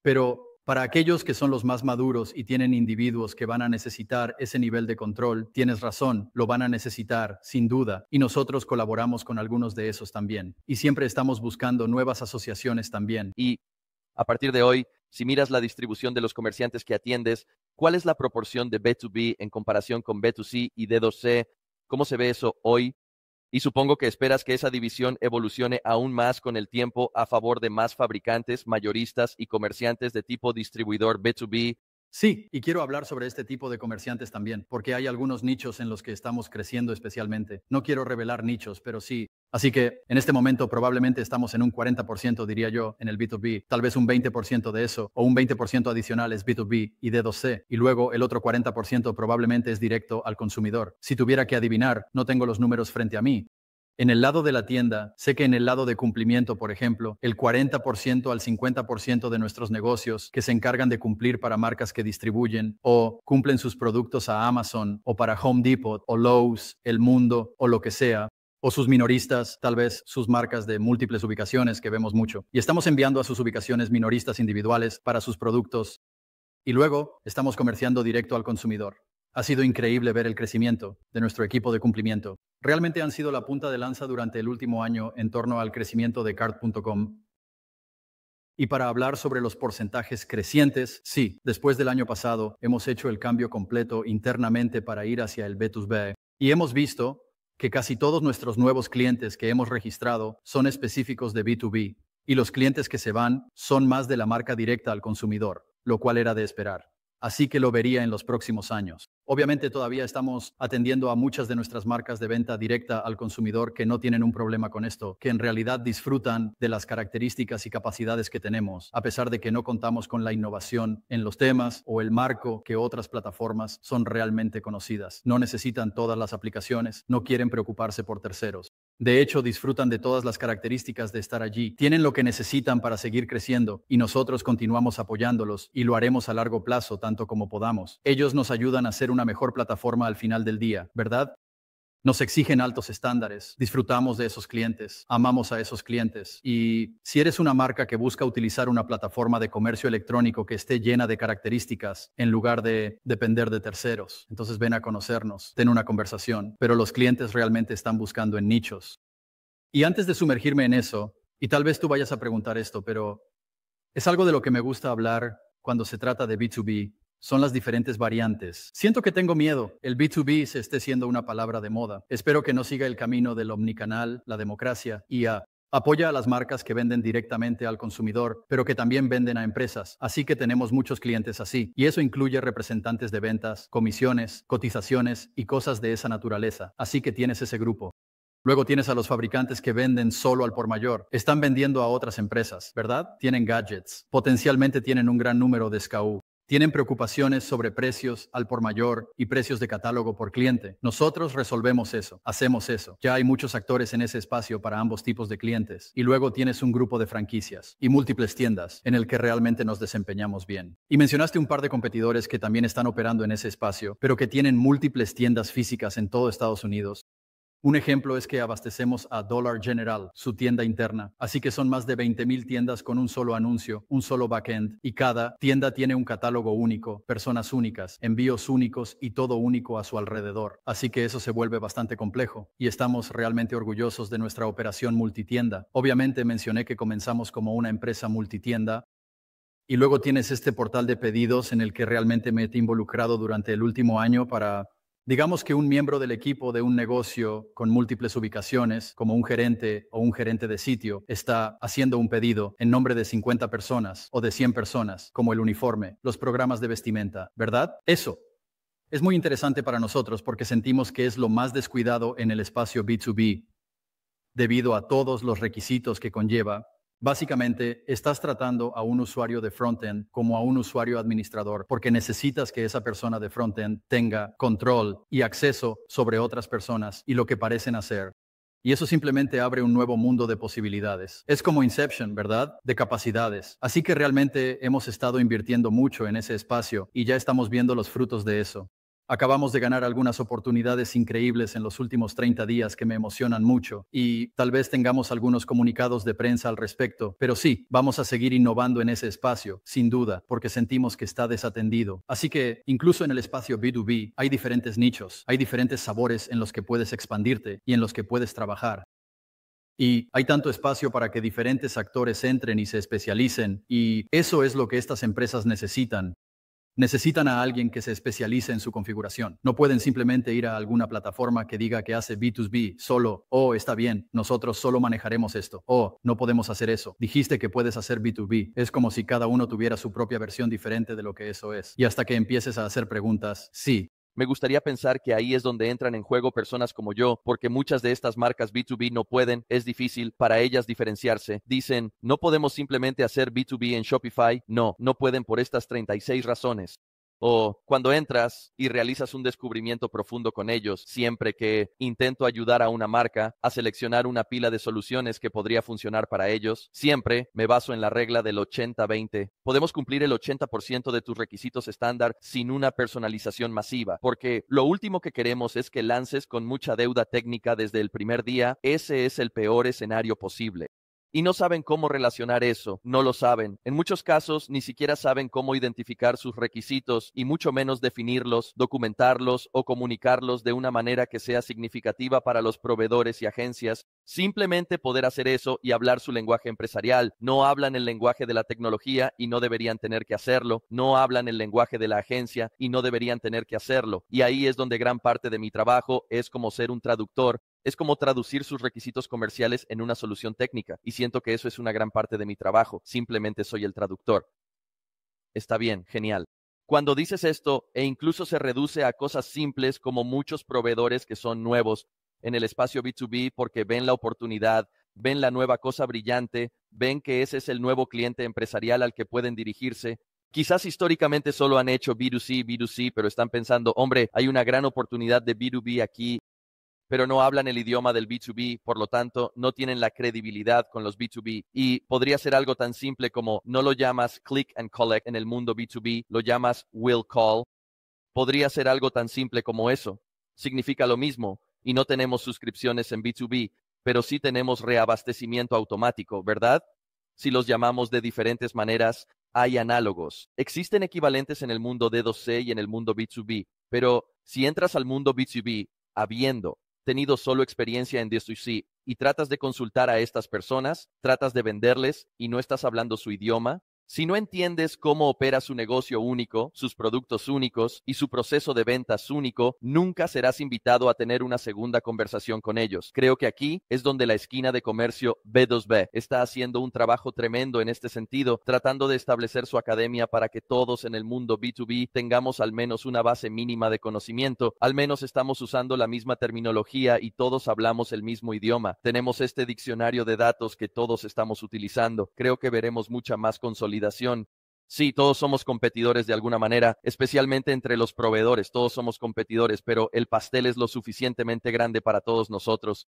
Pero para aquellos que son los más maduros y tienen individuos que van a necesitar ese nivel de control, tienes razón, lo van a necesitar, sin duda, y nosotros colaboramos con algunos de esos también. Y siempre estamos buscando nuevas asociaciones también. Y a partir de hoy, si miras la distribución de los comerciantes que atiendes, ¿cuál es la proporción de B2B en comparación con B2C y D2C? ¿Cómo se ve eso hoy? y supongo que esperas que esa división evolucione aún más con el tiempo a favor de más fabricantes, mayoristas y comerciantes de tipo distribuidor B2B. Sí, y quiero hablar sobre este tipo de comerciantes también, porque hay algunos nichos en los que estamos creciendo especialmente. No quiero revelar nichos, pero sí, Así que en este momento probablemente estamos en un 40%, diría yo, en el B2B, tal vez un 20% de eso o un 20% adicional es B2B y D2C, y luego el otro 40% probablemente es directo al consumidor. Si tuviera que adivinar, no tengo los números frente a mí, en el lado de la tienda, sé que en el lado de cumplimiento, por ejemplo, el 40% al 50% de nuestros negocios que se encargan de cumplir para marcas que distribuyen o cumplen sus productos a Amazon o para Home Depot o Lowe's, El Mundo o lo que sea, o sus minoristas, tal vez sus marcas de múltiples ubicaciones que vemos mucho. Y estamos enviando a sus ubicaciones minoristas individuales para sus productos y luego estamos comerciando directo al consumidor. Ha sido increíble ver el crecimiento de nuestro equipo de cumplimiento. Realmente han sido la punta de lanza durante el último año en torno al crecimiento de cart.com y para hablar sobre los porcentajes crecientes, sí, después del año pasado hemos hecho el cambio completo internamente para ir hacia el B2B y hemos visto que casi todos nuestros nuevos clientes que hemos registrado son específicos de B2B y los clientes que se van son más de la marca directa al consumidor, lo cual era de esperar. Así que lo vería en los próximos años. Obviamente todavía estamos atendiendo a muchas de nuestras marcas de venta directa al consumidor que no tienen un problema con esto, que en realidad disfrutan de las características y capacidades que tenemos, a pesar de que no contamos con la innovación en los temas o el marco que otras plataformas son realmente conocidas. No necesitan todas las aplicaciones, no quieren preocuparse por terceros. De hecho, disfrutan de todas las características de estar allí, tienen lo que necesitan para seguir creciendo y nosotros continuamos apoyándolos y lo haremos a largo plazo tanto como podamos. Ellos nos ayudan a ser una mejor plataforma al final del día, ¿verdad? Nos exigen altos estándares, disfrutamos de esos clientes, amamos a esos clientes y si eres una marca que busca utilizar una plataforma de comercio electrónico que esté llena de características en lugar de depender de terceros, entonces ven a conocernos, ten una conversación, pero los clientes realmente están buscando en nichos. Y antes de sumergirme en eso, y tal vez tú vayas a preguntar esto, pero es algo de lo que me gusta hablar cuando se trata de B2B son las diferentes variantes. Siento que tengo miedo. El B2B se esté siendo una palabra de moda. Espero que no siga el camino del omnicanal, la democracia y Apoya a las marcas que venden directamente al consumidor, pero que también venden a empresas. Así que tenemos muchos clientes así, y eso incluye representantes de ventas, comisiones, cotizaciones y cosas de esa naturaleza. Así que tienes ese grupo. Luego tienes a los fabricantes que venden solo al por mayor. Están vendiendo a otras empresas, ¿verdad? Tienen gadgets. Potencialmente tienen un gran número de SKU. Tienen preocupaciones sobre precios al por mayor y precios de catálogo por cliente. Nosotros resolvemos eso, hacemos eso. Ya hay muchos actores en ese espacio para ambos tipos de clientes. Y luego tienes un grupo de franquicias y múltiples tiendas en el que realmente nos desempeñamos bien. Y mencionaste un par de competidores que también están operando en ese espacio, pero que tienen múltiples tiendas físicas en todo Estados Unidos un ejemplo es que abastecemos a Dollar General, su tienda interna. Así que son más de 20.000 tiendas con un solo anuncio, un solo backend, y cada tienda tiene un catálogo único, personas únicas, envíos únicos y todo único a su alrededor. Así que eso se vuelve bastante complejo, y estamos realmente orgullosos de nuestra operación multitienda. Obviamente mencioné que comenzamos como una empresa multitienda, y luego tienes este portal de pedidos en el que realmente me he involucrado durante el último año para Digamos que un miembro del equipo de un negocio con múltiples ubicaciones, como un gerente o un gerente de sitio, está haciendo un pedido en nombre de 50 personas o de 100 personas, como el uniforme, los programas de vestimenta, ¿verdad? Eso. Es muy interesante para nosotros porque sentimos que es lo más descuidado en el espacio B2B, debido a todos los requisitos que conlleva Básicamente, estás tratando a un usuario de frontend como a un usuario administrador, porque necesitas que esa persona de frontend tenga control y acceso sobre otras personas y lo que parecen hacer. Y eso simplemente abre un nuevo mundo de posibilidades. Es como Inception, ¿verdad? De capacidades. Así que realmente hemos estado invirtiendo mucho en ese espacio y ya estamos viendo los frutos de eso. Acabamos de ganar algunas oportunidades increíbles en los últimos 30 días que me emocionan mucho y tal vez tengamos algunos comunicados de prensa al respecto, pero sí, vamos a seguir innovando en ese espacio, sin duda, porque sentimos que está desatendido. Así que, incluso en el espacio B2B, hay diferentes nichos, hay diferentes sabores en los que puedes expandirte y en los que puedes trabajar. Y hay tanto espacio para que diferentes actores entren y se especialicen, y eso es lo que estas empresas necesitan. Necesitan a alguien que se especialice en su configuración. No pueden simplemente ir a alguna plataforma que diga que hace B2B solo, o oh, está bien, nosotros solo manejaremos esto, o oh, no podemos hacer eso. Dijiste que puedes hacer B2B. Es como si cada uno tuviera su propia versión diferente de lo que eso es. Y hasta que empieces a hacer preguntas, sí, me gustaría pensar que ahí es donde entran en juego personas como yo, porque muchas de estas marcas B2B no pueden, es difícil para ellas diferenciarse. Dicen, no podemos simplemente hacer B2B en Shopify, no, no pueden por estas 36 razones o cuando entras y realizas un descubrimiento profundo con ellos, siempre que intento ayudar a una marca a seleccionar una pila de soluciones que podría funcionar para ellos, siempre me baso en la regla del 80-20. Podemos cumplir el 80% de tus requisitos estándar sin una personalización masiva, porque lo último que queremos es que lances con mucha deuda técnica desde el primer día, ese es el peor escenario posible y no saben cómo relacionar eso, no lo saben. En muchos casos ni siquiera saben cómo identificar sus requisitos y mucho menos definirlos, documentarlos o comunicarlos de una manera que sea significativa para los proveedores y agencias. Simplemente poder hacer eso y hablar su lenguaje empresarial. No hablan el lenguaje de la tecnología y no deberían tener que hacerlo. No hablan el lenguaje de la agencia y no deberían tener que hacerlo. Y ahí es donde gran parte de mi trabajo es como ser un traductor es como traducir sus requisitos comerciales en una solución técnica, y siento que eso es una gran parte de mi trabajo, simplemente soy el traductor. Está bien, genial. Cuando dices esto, e incluso se reduce a cosas simples como muchos proveedores que son nuevos en el espacio B2B porque ven la oportunidad, ven la nueva cosa brillante, ven que ese es el nuevo cliente empresarial al que pueden dirigirse. Quizás históricamente solo han hecho B2C, B2C, pero están pensando, hombre, hay una gran oportunidad de B2B aquí pero no hablan el idioma del B2B, por lo tanto, no tienen la credibilidad con los B2B. Y podría ser algo tan simple como no lo llamas click and collect en el mundo B2B, lo llamas will call. Podría ser algo tan simple como eso. Significa lo mismo y no tenemos suscripciones en B2B, pero sí tenemos reabastecimiento automático, ¿verdad? Si los llamamos de diferentes maneras, hay análogos. Existen equivalentes en el mundo D2C y en el mundo B2B, pero si entras al mundo B2B habiendo tenido solo experiencia en d y tratas de consultar a estas personas, tratas de venderles y no estás hablando su idioma, si no entiendes cómo opera su negocio único, sus productos únicos y su proceso de ventas único, nunca serás invitado a tener una segunda conversación con ellos. Creo que aquí es donde la esquina de comercio B2B está haciendo un trabajo tremendo en este sentido, tratando de establecer su academia para que todos en el mundo B2B tengamos al menos una base mínima de conocimiento. Al menos estamos usando la misma terminología y todos hablamos el mismo idioma. Tenemos este diccionario de datos que todos estamos utilizando. Creo que veremos mucha más consolidación Sí, todos somos competidores de alguna manera, especialmente entre los proveedores, todos somos competidores, pero el pastel es lo suficientemente grande para todos nosotros.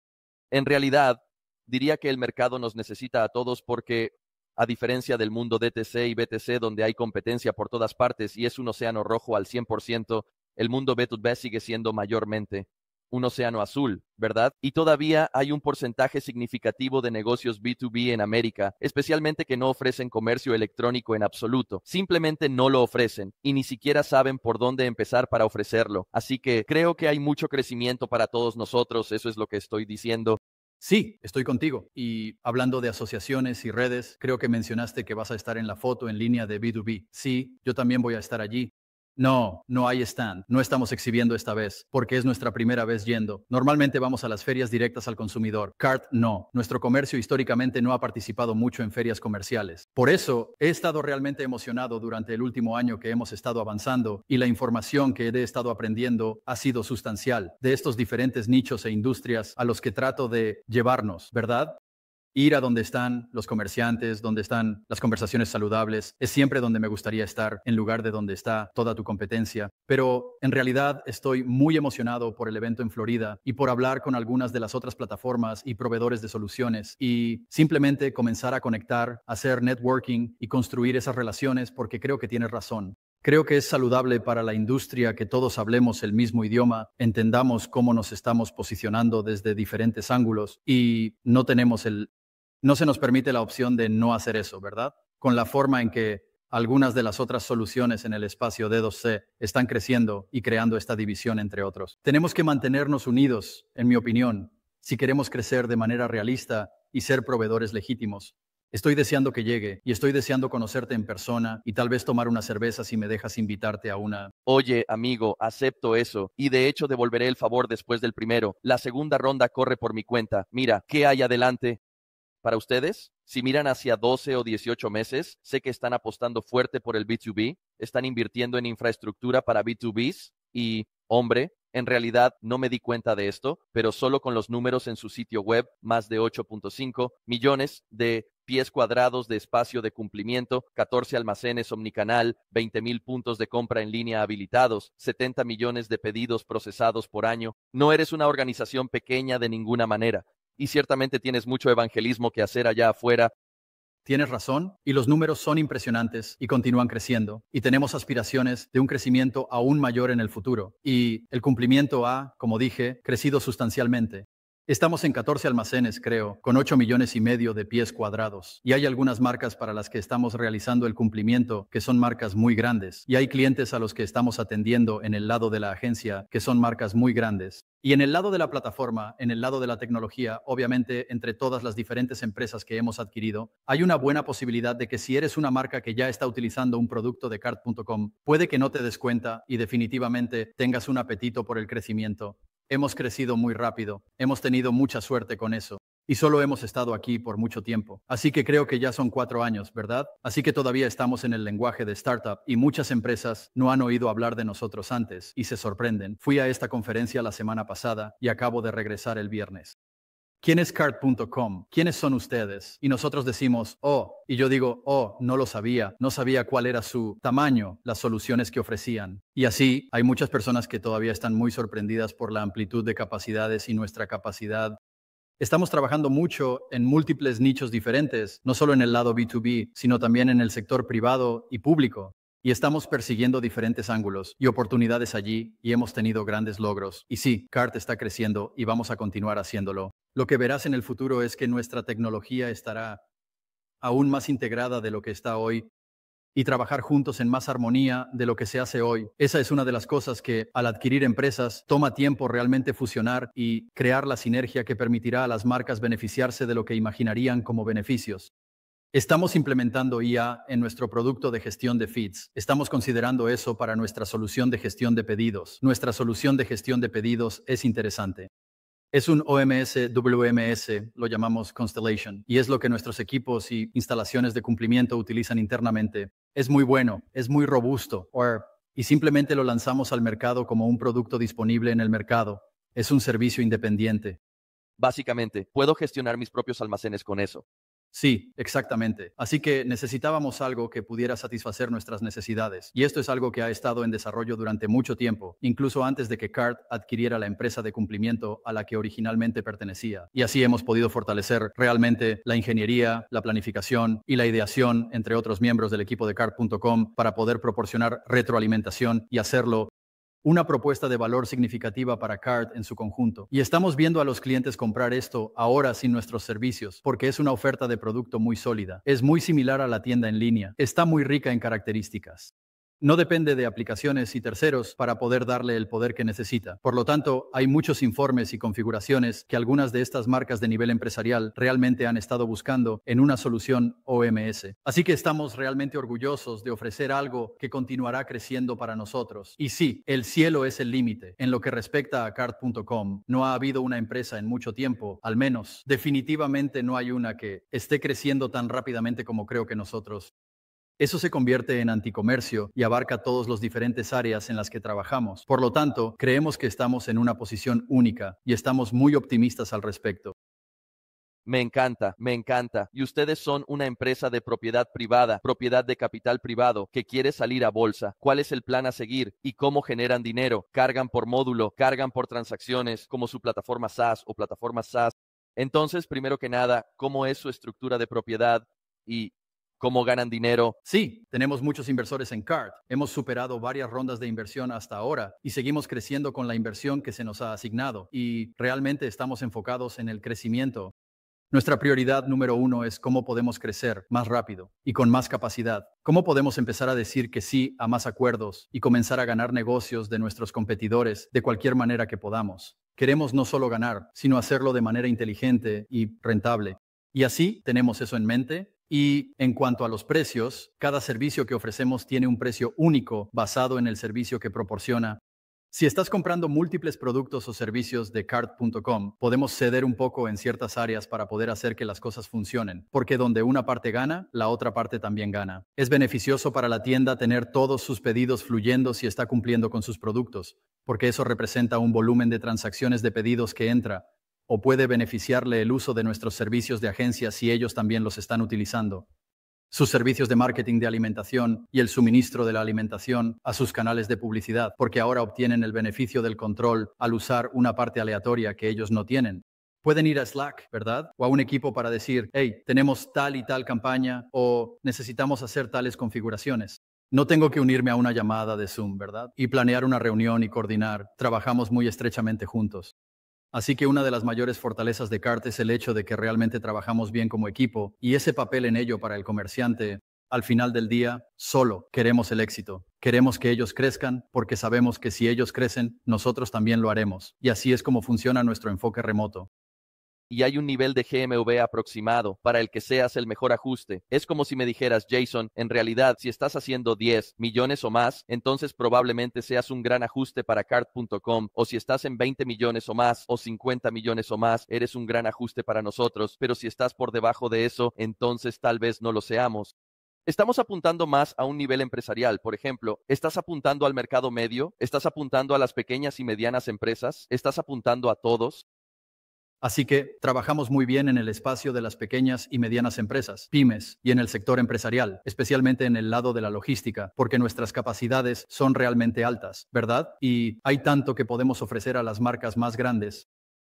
En realidad, diría que el mercado nos necesita a todos porque, a diferencia del mundo DTC y BTC, donde hay competencia por todas partes y es un océano rojo al 100%, el mundo B2B sigue siendo mayormente un océano azul, ¿verdad? Y todavía hay un porcentaje significativo de negocios B2B en América, especialmente que no ofrecen comercio electrónico en absoluto. Simplemente no lo ofrecen y ni siquiera saben por dónde empezar para ofrecerlo. Así que creo que hay mucho crecimiento para todos nosotros, eso es lo que estoy diciendo. Sí, estoy contigo. Y hablando de asociaciones y redes, creo que mencionaste que vas a estar en la foto en línea de B2B. Sí, yo también voy a estar allí. No, no hay stand. No estamos exhibiendo esta vez, porque es nuestra primera vez yendo. Normalmente vamos a las ferias directas al consumidor. CART no. Nuestro comercio históricamente no ha participado mucho en ferias comerciales. Por eso, he estado realmente emocionado durante el último año que hemos estado avanzando y la información que he estado aprendiendo ha sido sustancial de estos diferentes nichos e industrias a los que trato de llevarnos, ¿verdad? ir a donde están los comerciantes, donde están las conversaciones saludables, es siempre donde me gustaría estar, en lugar de donde está toda tu competencia. Pero en realidad estoy muy emocionado por el evento en Florida y por hablar con algunas de las otras plataformas y proveedores de soluciones y simplemente comenzar a conectar, hacer networking y construir esas relaciones porque creo que tienes razón. Creo que es saludable para la industria que todos hablemos el mismo idioma, entendamos cómo nos estamos posicionando desde diferentes ángulos y no tenemos el no se nos permite la opción de no hacer eso, ¿verdad? Con la forma en que algunas de las otras soluciones en el espacio D2C están creciendo y creando esta división entre otros. Tenemos que mantenernos unidos, en mi opinión, si queremos crecer de manera realista y ser proveedores legítimos. Estoy deseando que llegue y estoy deseando conocerte en persona y tal vez tomar una cerveza si me dejas invitarte a una. Oye, amigo, acepto eso y de hecho devolveré el favor después del primero. La segunda ronda corre por mi cuenta. Mira, ¿qué hay adelante? para ustedes? Si miran hacia 12 o 18 meses, sé que están apostando fuerte por el B2B, están invirtiendo en infraestructura para B2Bs y, hombre, en realidad no me di cuenta de esto, pero solo con los números en su sitio web, más de 8.5 millones de pies cuadrados de espacio de cumplimiento, 14 almacenes omnicanal, 20 mil puntos de compra en línea habilitados, 70 millones de pedidos procesados por año. No eres una organización pequeña de ninguna manera y ciertamente tienes mucho evangelismo que hacer allá afuera. Tienes razón, y los números son impresionantes y continúan creciendo, y tenemos aspiraciones de un crecimiento aún mayor en el futuro, y el cumplimiento ha, como dije, crecido sustancialmente. Estamos en 14 almacenes, creo, con 8 millones y medio de pies cuadrados. Y hay algunas marcas para las que estamos realizando el cumplimiento, que son marcas muy grandes. Y hay clientes a los que estamos atendiendo en el lado de la agencia, que son marcas muy grandes. Y en el lado de la plataforma, en el lado de la tecnología, obviamente entre todas las diferentes empresas que hemos adquirido, hay una buena posibilidad de que si eres una marca que ya está utilizando un producto de cart.com, puede que no te des cuenta y definitivamente tengas un apetito por el crecimiento. Hemos crecido muy rápido, hemos tenido mucha suerte con eso y solo hemos estado aquí por mucho tiempo. Así que creo que ya son cuatro años, ¿verdad? Así que todavía estamos en el lenguaje de startup y muchas empresas no han oído hablar de nosotros antes y se sorprenden. Fui a esta conferencia la semana pasada y acabo de regresar el viernes. ¿Quién es cart.com? ¿Quiénes son ustedes? Y nosotros decimos, oh, y yo digo, oh, no lo sabía, no sabía cuál era su tamaño, las soluciones que ofrecían. Y así hay muchas personas que todavía están muy sorprendidas por la amplitud de capacidades y nuestra capacidad Estamos trabajando mucho en múltiples nichos diferentes, no solo en el lado B2B, sino también en el sector privado y público. Y estamos persiguiendo diferentes ángulos y oportunidades allí y hemos tenido grandes logros. Y sí, CART está creciendo y vamos a continuar haciéndolo. Lo que verás en el futuro es que nuestra tecnología estará aún más integrada de lo que está hoy y trabajar juntos en más armonía de lo que se hace hoy. Esa es una de las cosas que al adquirir empresas toma tiempo realmente fusionar y crear la sinergia que permitirá a las marcas beneficiarse de lo que imaginarían como beneficios. Estamos implementando IA en nuestro producto de gestión de feeds. Estamos considerando eso para nuestra solución de gestión de pedidos. Nuestra solución de gestión de pedidos es interesante. Es un OMS, WMS, lo llamamos Constellation, y es lo que nuestros equipos y instalaciones de cumplimiento utilizan internamente. Es muy bueno, es muy robusto, y simplemente lo lanzamos al mercado como un producto disponible en el mercado. Es un servicio independiente. Básicamente, puedo gestionar mis propios almacenes con eso. Sí, exactamente. Así que necesitábamos algo que pudiera satisfacer nuestras necesidades. Y esto es algo que ha estado en desarrollo durante mucho tiempo, incluso antes de que CART adquiriera la empresa de cumplimiento a la que originalmente pertenecía. Y así hemos podido fortalecer realmente la ingeniería, la planificación y la ideación entre otros miembros del equipo de CART.com para poder proporcionar retroalimentación y hacerlo una propuesta de valor significativa para CARD en su conjunto. Y estamos viendo a los clientes comprar esto ahora sin nuestros servicios, porque es una oferta de producto muy sólida. Es muy similar a la tienda en línea. Está muy rica en características no depende de aplicaciones y terceros para poder darle el poder que necesita. Por lo tanto, hay muchos informes y configuraciones que algunas de estas marcas de nivel empresarial realmente han estado buscando en una solución OMS. Así que estamos realmente orgullosos de ofrecer algo que continuará creciendo para nosotros. Y sí, el cielo es el límite. En lo que respecta a card.com, no ha habido una empresa en mucho tiempo, al menos definitivamente no hay una que esté creciendo tan rápidamente como creo que nosotros eso se convierte en anticomercio y abarca todos los diferentes áreas en las que trabajamos. Por lo tanto, creemos que estamos en una posición única y estamos muy optimistas al respecto. Me encanta, me encanta. Y ustedes son una empresa de propiedad privada, propiedad de capital privado, que quiere salir a bolsa. ¿Cuál es el plan a seguir? ¿Y cómo generan dinero? ¿Cargan por módulo? ¿Cargan por transacciones? Como su plataforma SaaS o plataforma SaaS. Entonces, primero que nada, ¿cómo es su estructura de propiedad? ¿Y cómo ganan dinero. Sí, tenemos muchos inversores en CART. Hemos superado varias rondas de inversión hasta ahora y seguimos creciendo con la inversión que se nos ha asignado y realmente estamos enfocados en el crecimiento. Nuestra prioridad número uno es cómo podemos crecer más rápido y con más capacidad. ¿Cómo podemos empezar a decir que sí a más acuerdos y comenzar a ganar negocios de nuestros competidores de cualquier manera que podamos? Queremos no solo ganar, sino hacerlo de manera inteligente y rentable. Y así tenemos eso en mente y en cuanto a los precios, cada servicio que ofrecemos tiene un precio único basado en el servicio que proporciona. Si estás comprando múltiples productos o servicios de cart.com, podemos ceder un poco en ciertas áreas para poder hacer que las cosas funcionen, porque donde una parte gana, la otra parte también gana. Es beneficioso para la tienda tener todos sus pedidos fluyendo si está cumpliendo con sus productos, porque eso representa un volumen de transacciones de pedidos que entra, o puede beneficiarle el uso de nuestros servicios de agencia si ellos también los están utilizando. Sus servicios de marketing de alimentación y el suministro de la alimentación a sus canales de publicidad, porque ahora obtienen el beneficio del control al usar una parte aleatoria que ellos no tienen. Pueden ir a Slack, ¿verdad? O a un equipo para decir, hey, tenemos tal y tal campaña o necesitamos hacer tales configuraciones. No tengo que unirme a una llamada de Zoom, ¿verdad? Y planear una reunión y coordinar. Trabajamos muy estrechamente juntos. Así que una de las mayores fortalezas de CART es el hecho de que realmente trabajamos bien como equipo y ese papel en ello para el comerciante, al final del día, solo queremos el éxito. Queremos que ellos crezcan porque sabemos que si ellos crecen, nosotros también lo haremos. Y así es como funciona nuestro enfoque remoto y hay un nivel de GMV aproximado para el que seas el mejor ajuste. Es como si me dijeras, Jason, en realidad, si estás haciendo 10 millones o más, entonces probablemente seas un gran ajuste para cart.com, o si estás en 20 millones o más, o 50 millones o más, eres un gran ajuste para nosotros, pero si estás por debajo de eso, entonces tal vez no lo seamos. Estamos apuntando más a un nivel empresarial. Por ejemplo, ¿estás apuntando al mercado medio? ¿Estás apuntando a las pequeñas y medianas empresas? ¿Estás apuntando a todos? Así que trabajamos muy bien en el espacio de las pequeñas y medianas empresas, pymes, y en el sector empresarial, especialmente en el lado de la logística, porque nuestras capacidades son realmente altas, ¿verdad? Y hay tanto que podemos ofrecer a las marcas más grandes.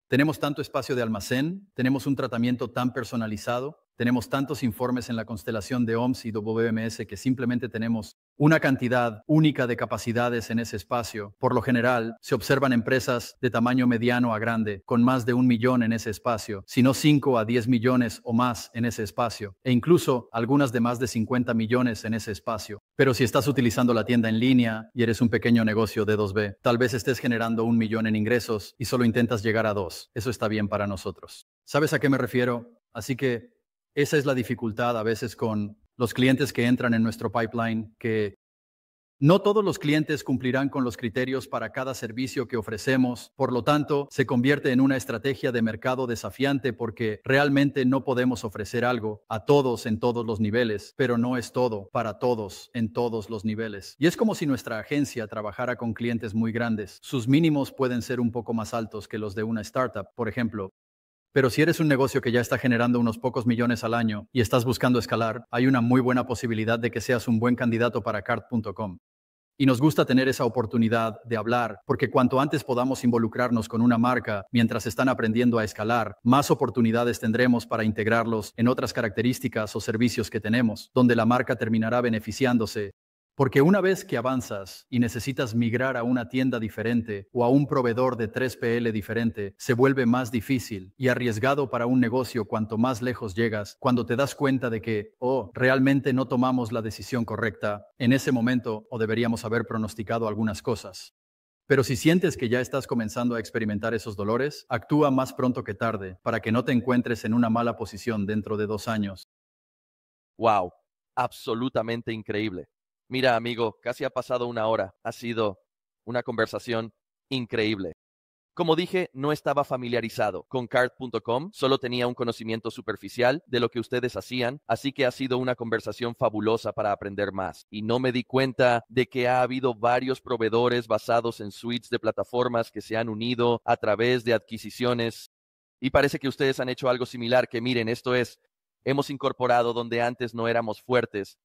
Tenemos tanto espacio de almacén, tenemos un tratamiento tan personalizado, tenemos tantos informes en la constelación de OMS y WMS que simplemente tenemos una cantidad única de capacidades en ese espacio. Por lo general, se observan empresas de tamaño mediano a grande, con más de un millón en ese espacio, sino 5 a 10 millones o más en ese espacio, e incluso algunas de más de 50 millones en ese espacio. Pero si estás utilizando la tienda en línea y eres un pequeño negocio de 2B, tal vez estés generando un millón en ingresos y solo intentas llegar a dos. Eso está bien para nosotros. ¿Sabes a qué me refiero? Así que esa es la dificultad a veces con los clientes que entran en nuestro pipeline, que no todos los clientes cumplirán con los criterios para cada servicio que ofrecemos, por lo tanto, se convierte en una estrategia de mercado desafiante porque realmente no podemos ofrecer algo a todos en todos los niveles, pero no es todo para todos en todos los niveles. Y es como si nuestra agencia trabajara con clientes muy grandes. Sus mínimos pueden ser un poco más altos que los de una startup, por ejemplo, pero si eres un negocio que ya está generando unos pocos millones al año y estás buscando escalar, hay una muy buena posibilidad de que seas un buen candidato para cart.com. Y nos gusta tener esa oportunidad de hablar, porque cuanto antes podamos involucrarnos con una marca mientras están aprendiendo a escalar, más oportunidades tendremos para integrarlos en otras características o servicios que tenemos, donde la marca terminará beneficiándose porque una vez que avanzas y necesitas migrar a una tienda diferente o a un proveedor de 3PL diferente, se vuelve más difícil y arriesgado para un negocio cuanto más lejos llegas, cuando te das cuenta de que, oh, realmente no tomamos la decisión correcta en ese momento o deberíamos haber pronosticado algunas cosas. Pero si sientes que ya estás comenzando a experimentar esos dolores, actúa más pronto que tarde para que no te encuentres en una mala posición dentro de dos años. ¡Wow! Absolutamente increíble. Mira, amigo, casi ha pasado una hora. Ha sido una conversación increíble. Como dije, no estaba familiarizado con card.com, solo tenía un conocimiento superficial de lo que ustedes hacían, así que ha sido una conversación fabulosa para aprender más. Y no me di cuenta de que ha habido varios proveedores basados en suites de plataformas que se han unido a través de adquisiciones. Y parece que ustedes han hecho algo similar, que miren, esto es, hemos incorporado donde antes no éramos fuertes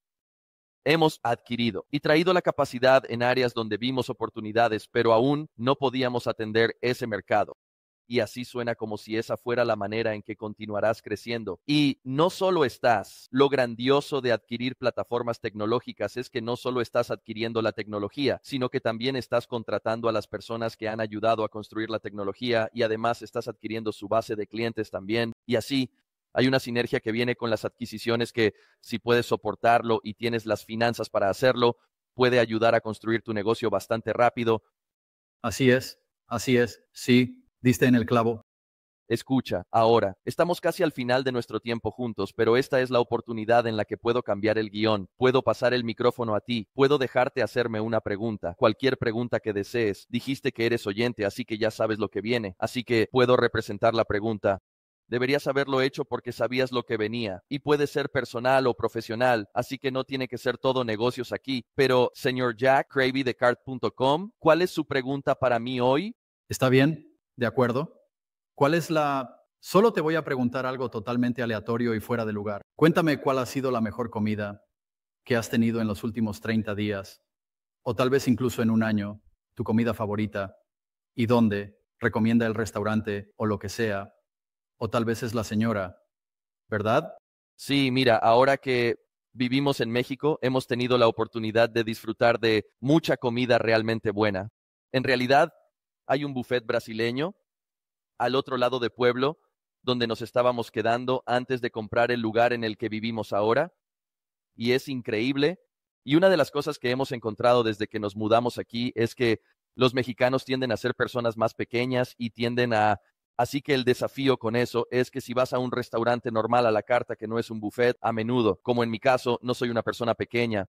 hemos adquirido y traído la capacidad en áreas donde vimos oportunidades, pero aún no podíamos atender ese mercado. Y así suena como si esa fuera la manera en que continuarás creciendo. Y no solo estás, lo grandioso de adquirir plataformas tecnológicas es que no solo estás adquiriendo la tecnología, sino que también estás contratando a las personas que han ayudado a construir la tecnología y además estás adquiriendo su base de clientes también. Y así hay una sinergia que viene con las adquisiciones que si puedes soportarlo y tienes las finanzas para hacerlo, puede ayudar a construir tu negocio bastante rápido. Así es, así es, sí, diste en el clavo. Escucha, ahora, estamos casi al final de nuestro tiempo juntos, pero esta es la oportunidad en la que puedo cambiar el guión, puedo pasar el micrófono a ti, puedo dejarte hacerme una pregunta, cualquier pregunta que desees. Dijiste que eres oyente, así que ya sabes lo que viene, así que puedo representar la pregunta. Deberías haberlo hecho porque sabías lo que venía y puede ser personal o profesional, así que no tiene que ser todo negocios aquí. Pero, señor Jack, Cravey ¿cuál es su pregunta para mí hoy? Está bien, de acuerdo. ¿Cuál es la... Solo te voy a preguntar algo totalmente aleatorio y fuera de lugar. Cuéntame cuál ha sido la mejor comida que has tenido en los últimos 30 días, o tal vez incluso en un año, tu comida favorita, y dónde, recomienda el restaurante o lo que sea, o tal vez es la señora, ¿verdad? Sí, mira, ahora que vivimos en México, hemos tenido la oportunidad de disfrutar de mucha comida realmente buena. En realidad, hay un buffet brasileño al otro lado de pueblo donde nos estábamos quedando antes de comprar el lugar en el que vivimos ahora. Y es increíble. Y una de las cosas que hemos encontrado desde que nos mudamos aquí es que los mexicanos tienden a ser personas más pequeñas y tienden a Así que el desafío con eso es que si vas a un restaurante normal a la carta que no es un buffet, a menudo, como en mi caso, no soy una persona pequeña,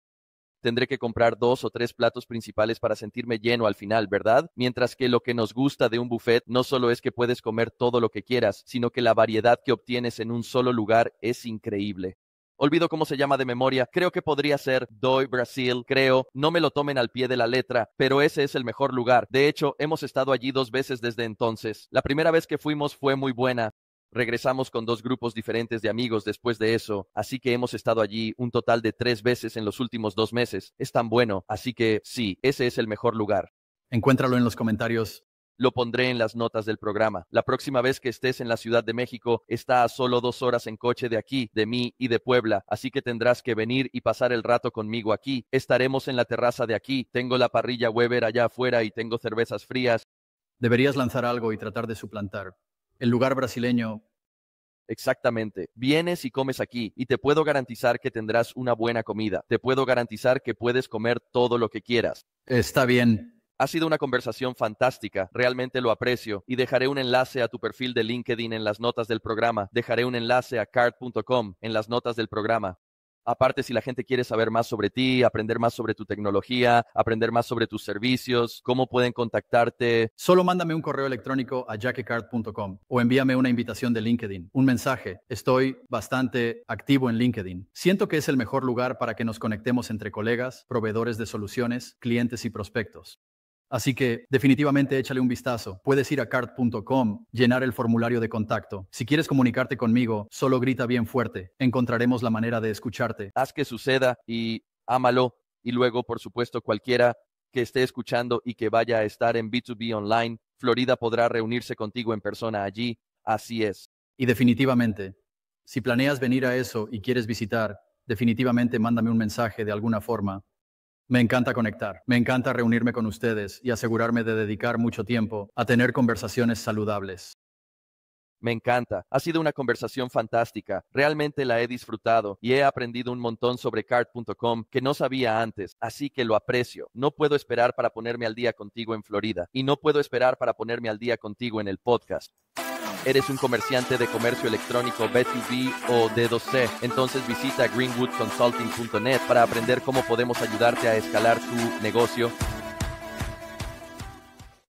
tendré que comprar dos o tres platos principales para sentirme lleno al final, ¿verdad? Mientras que lo que nos gusta de un buffet no solo es que puedes comer todo lo que quieras, sino que la variedad que obtienes en un solo lugar es increíble. Olvido cómo se llama de memoria. Creo que podría ser Doi Brasil, creo. No me lo tomen al pie de la letra, pero ese es el mejor lugar. De hecho, hemos estado allí dos veces desde entonces. La primera vez que fuimos fue muy buena. Regresamos con dos grupos diferentes de amigos después de eso, así que hemos estado allí un total de tres veces en los últimos dos meses. Es tan bueno, así que sí, ese es el mejor lugar. Encuéntralo en los comentarios lo pondré en las notas del programa. La próxima vez que estés en la Ciudad de México está a solo dos horas en coche de aquí, de mí y de Puebla, así que tendrás que venir y pasar el rato conmigo aquí. Estaremos en la terraza de aquí, tengo la parrilla Weber allá afuera y tengo cervezas frías. Deberías lanzar algo y tratar de suplantar. El lugar brasileño Exactamente. Vienes y comes aquí y te puedo garantizar que tendrás una buena comida. Te puedo garantizar que puedes comer todo lo que quieras. Está bien. Ha sido una conversación fantástica, realmente lo aprecio y dejaré un enlace a tu perfil de LinkedIn en las notas del programa, dejaré un enlace a card.com en las notas del programa. Aparte, si la gente quiere saber más sobre ti, aprender más sobre tu tecnología, aprender más sobre tus servicios, cómo pueden contactarte. Solo mándame un correo electrónico a jackecard.com o envíame una invitación de LinkedIn, un mensaje. Estoy bastante activo en LinkedIn. Siento que es el mejor lugar para que nos conectemos entre colegas, proveedores de soluciones, clientes y prospectos. Así que definitivamente échale un vistazo. Puedes ir a cart.com, llenar el formulario de contacto. Si quieres comunicarte conmigo, solo grita bien fuerte. Encontraremos la manera de escucharte. Haz que suceda y ámalo. Y luego, por supuesto, cualquiera que esté escuchando y que vaya a estar en B2B Online, Florida podrá reunirse contigo en persona allí. Así es. Y definitivamente, si planeas venir a eso y quieres visitar, definitivamente mándame un mensaje de alguna forma me encanta conectar, me encanta reunirme con ustedes y asegurarme de dedicar mucho tiempo a tener conversaciones saludables. Me encanta. Ha sido una conversación fantástica. Realmente la he disfrutado y he aprendido un montón sobre cart.com que no sabía antes, así que lo aprecio. No puedo esperar para ponerme al día contigo en Florida y no puedo esperar para ponerme al día contigo en el podcast eres un comerciante de comercio electrónico B2B o D2C, entonces visita greenwoodconsulting.net para aprender cómo podemos ayudarte a escalar tu negocio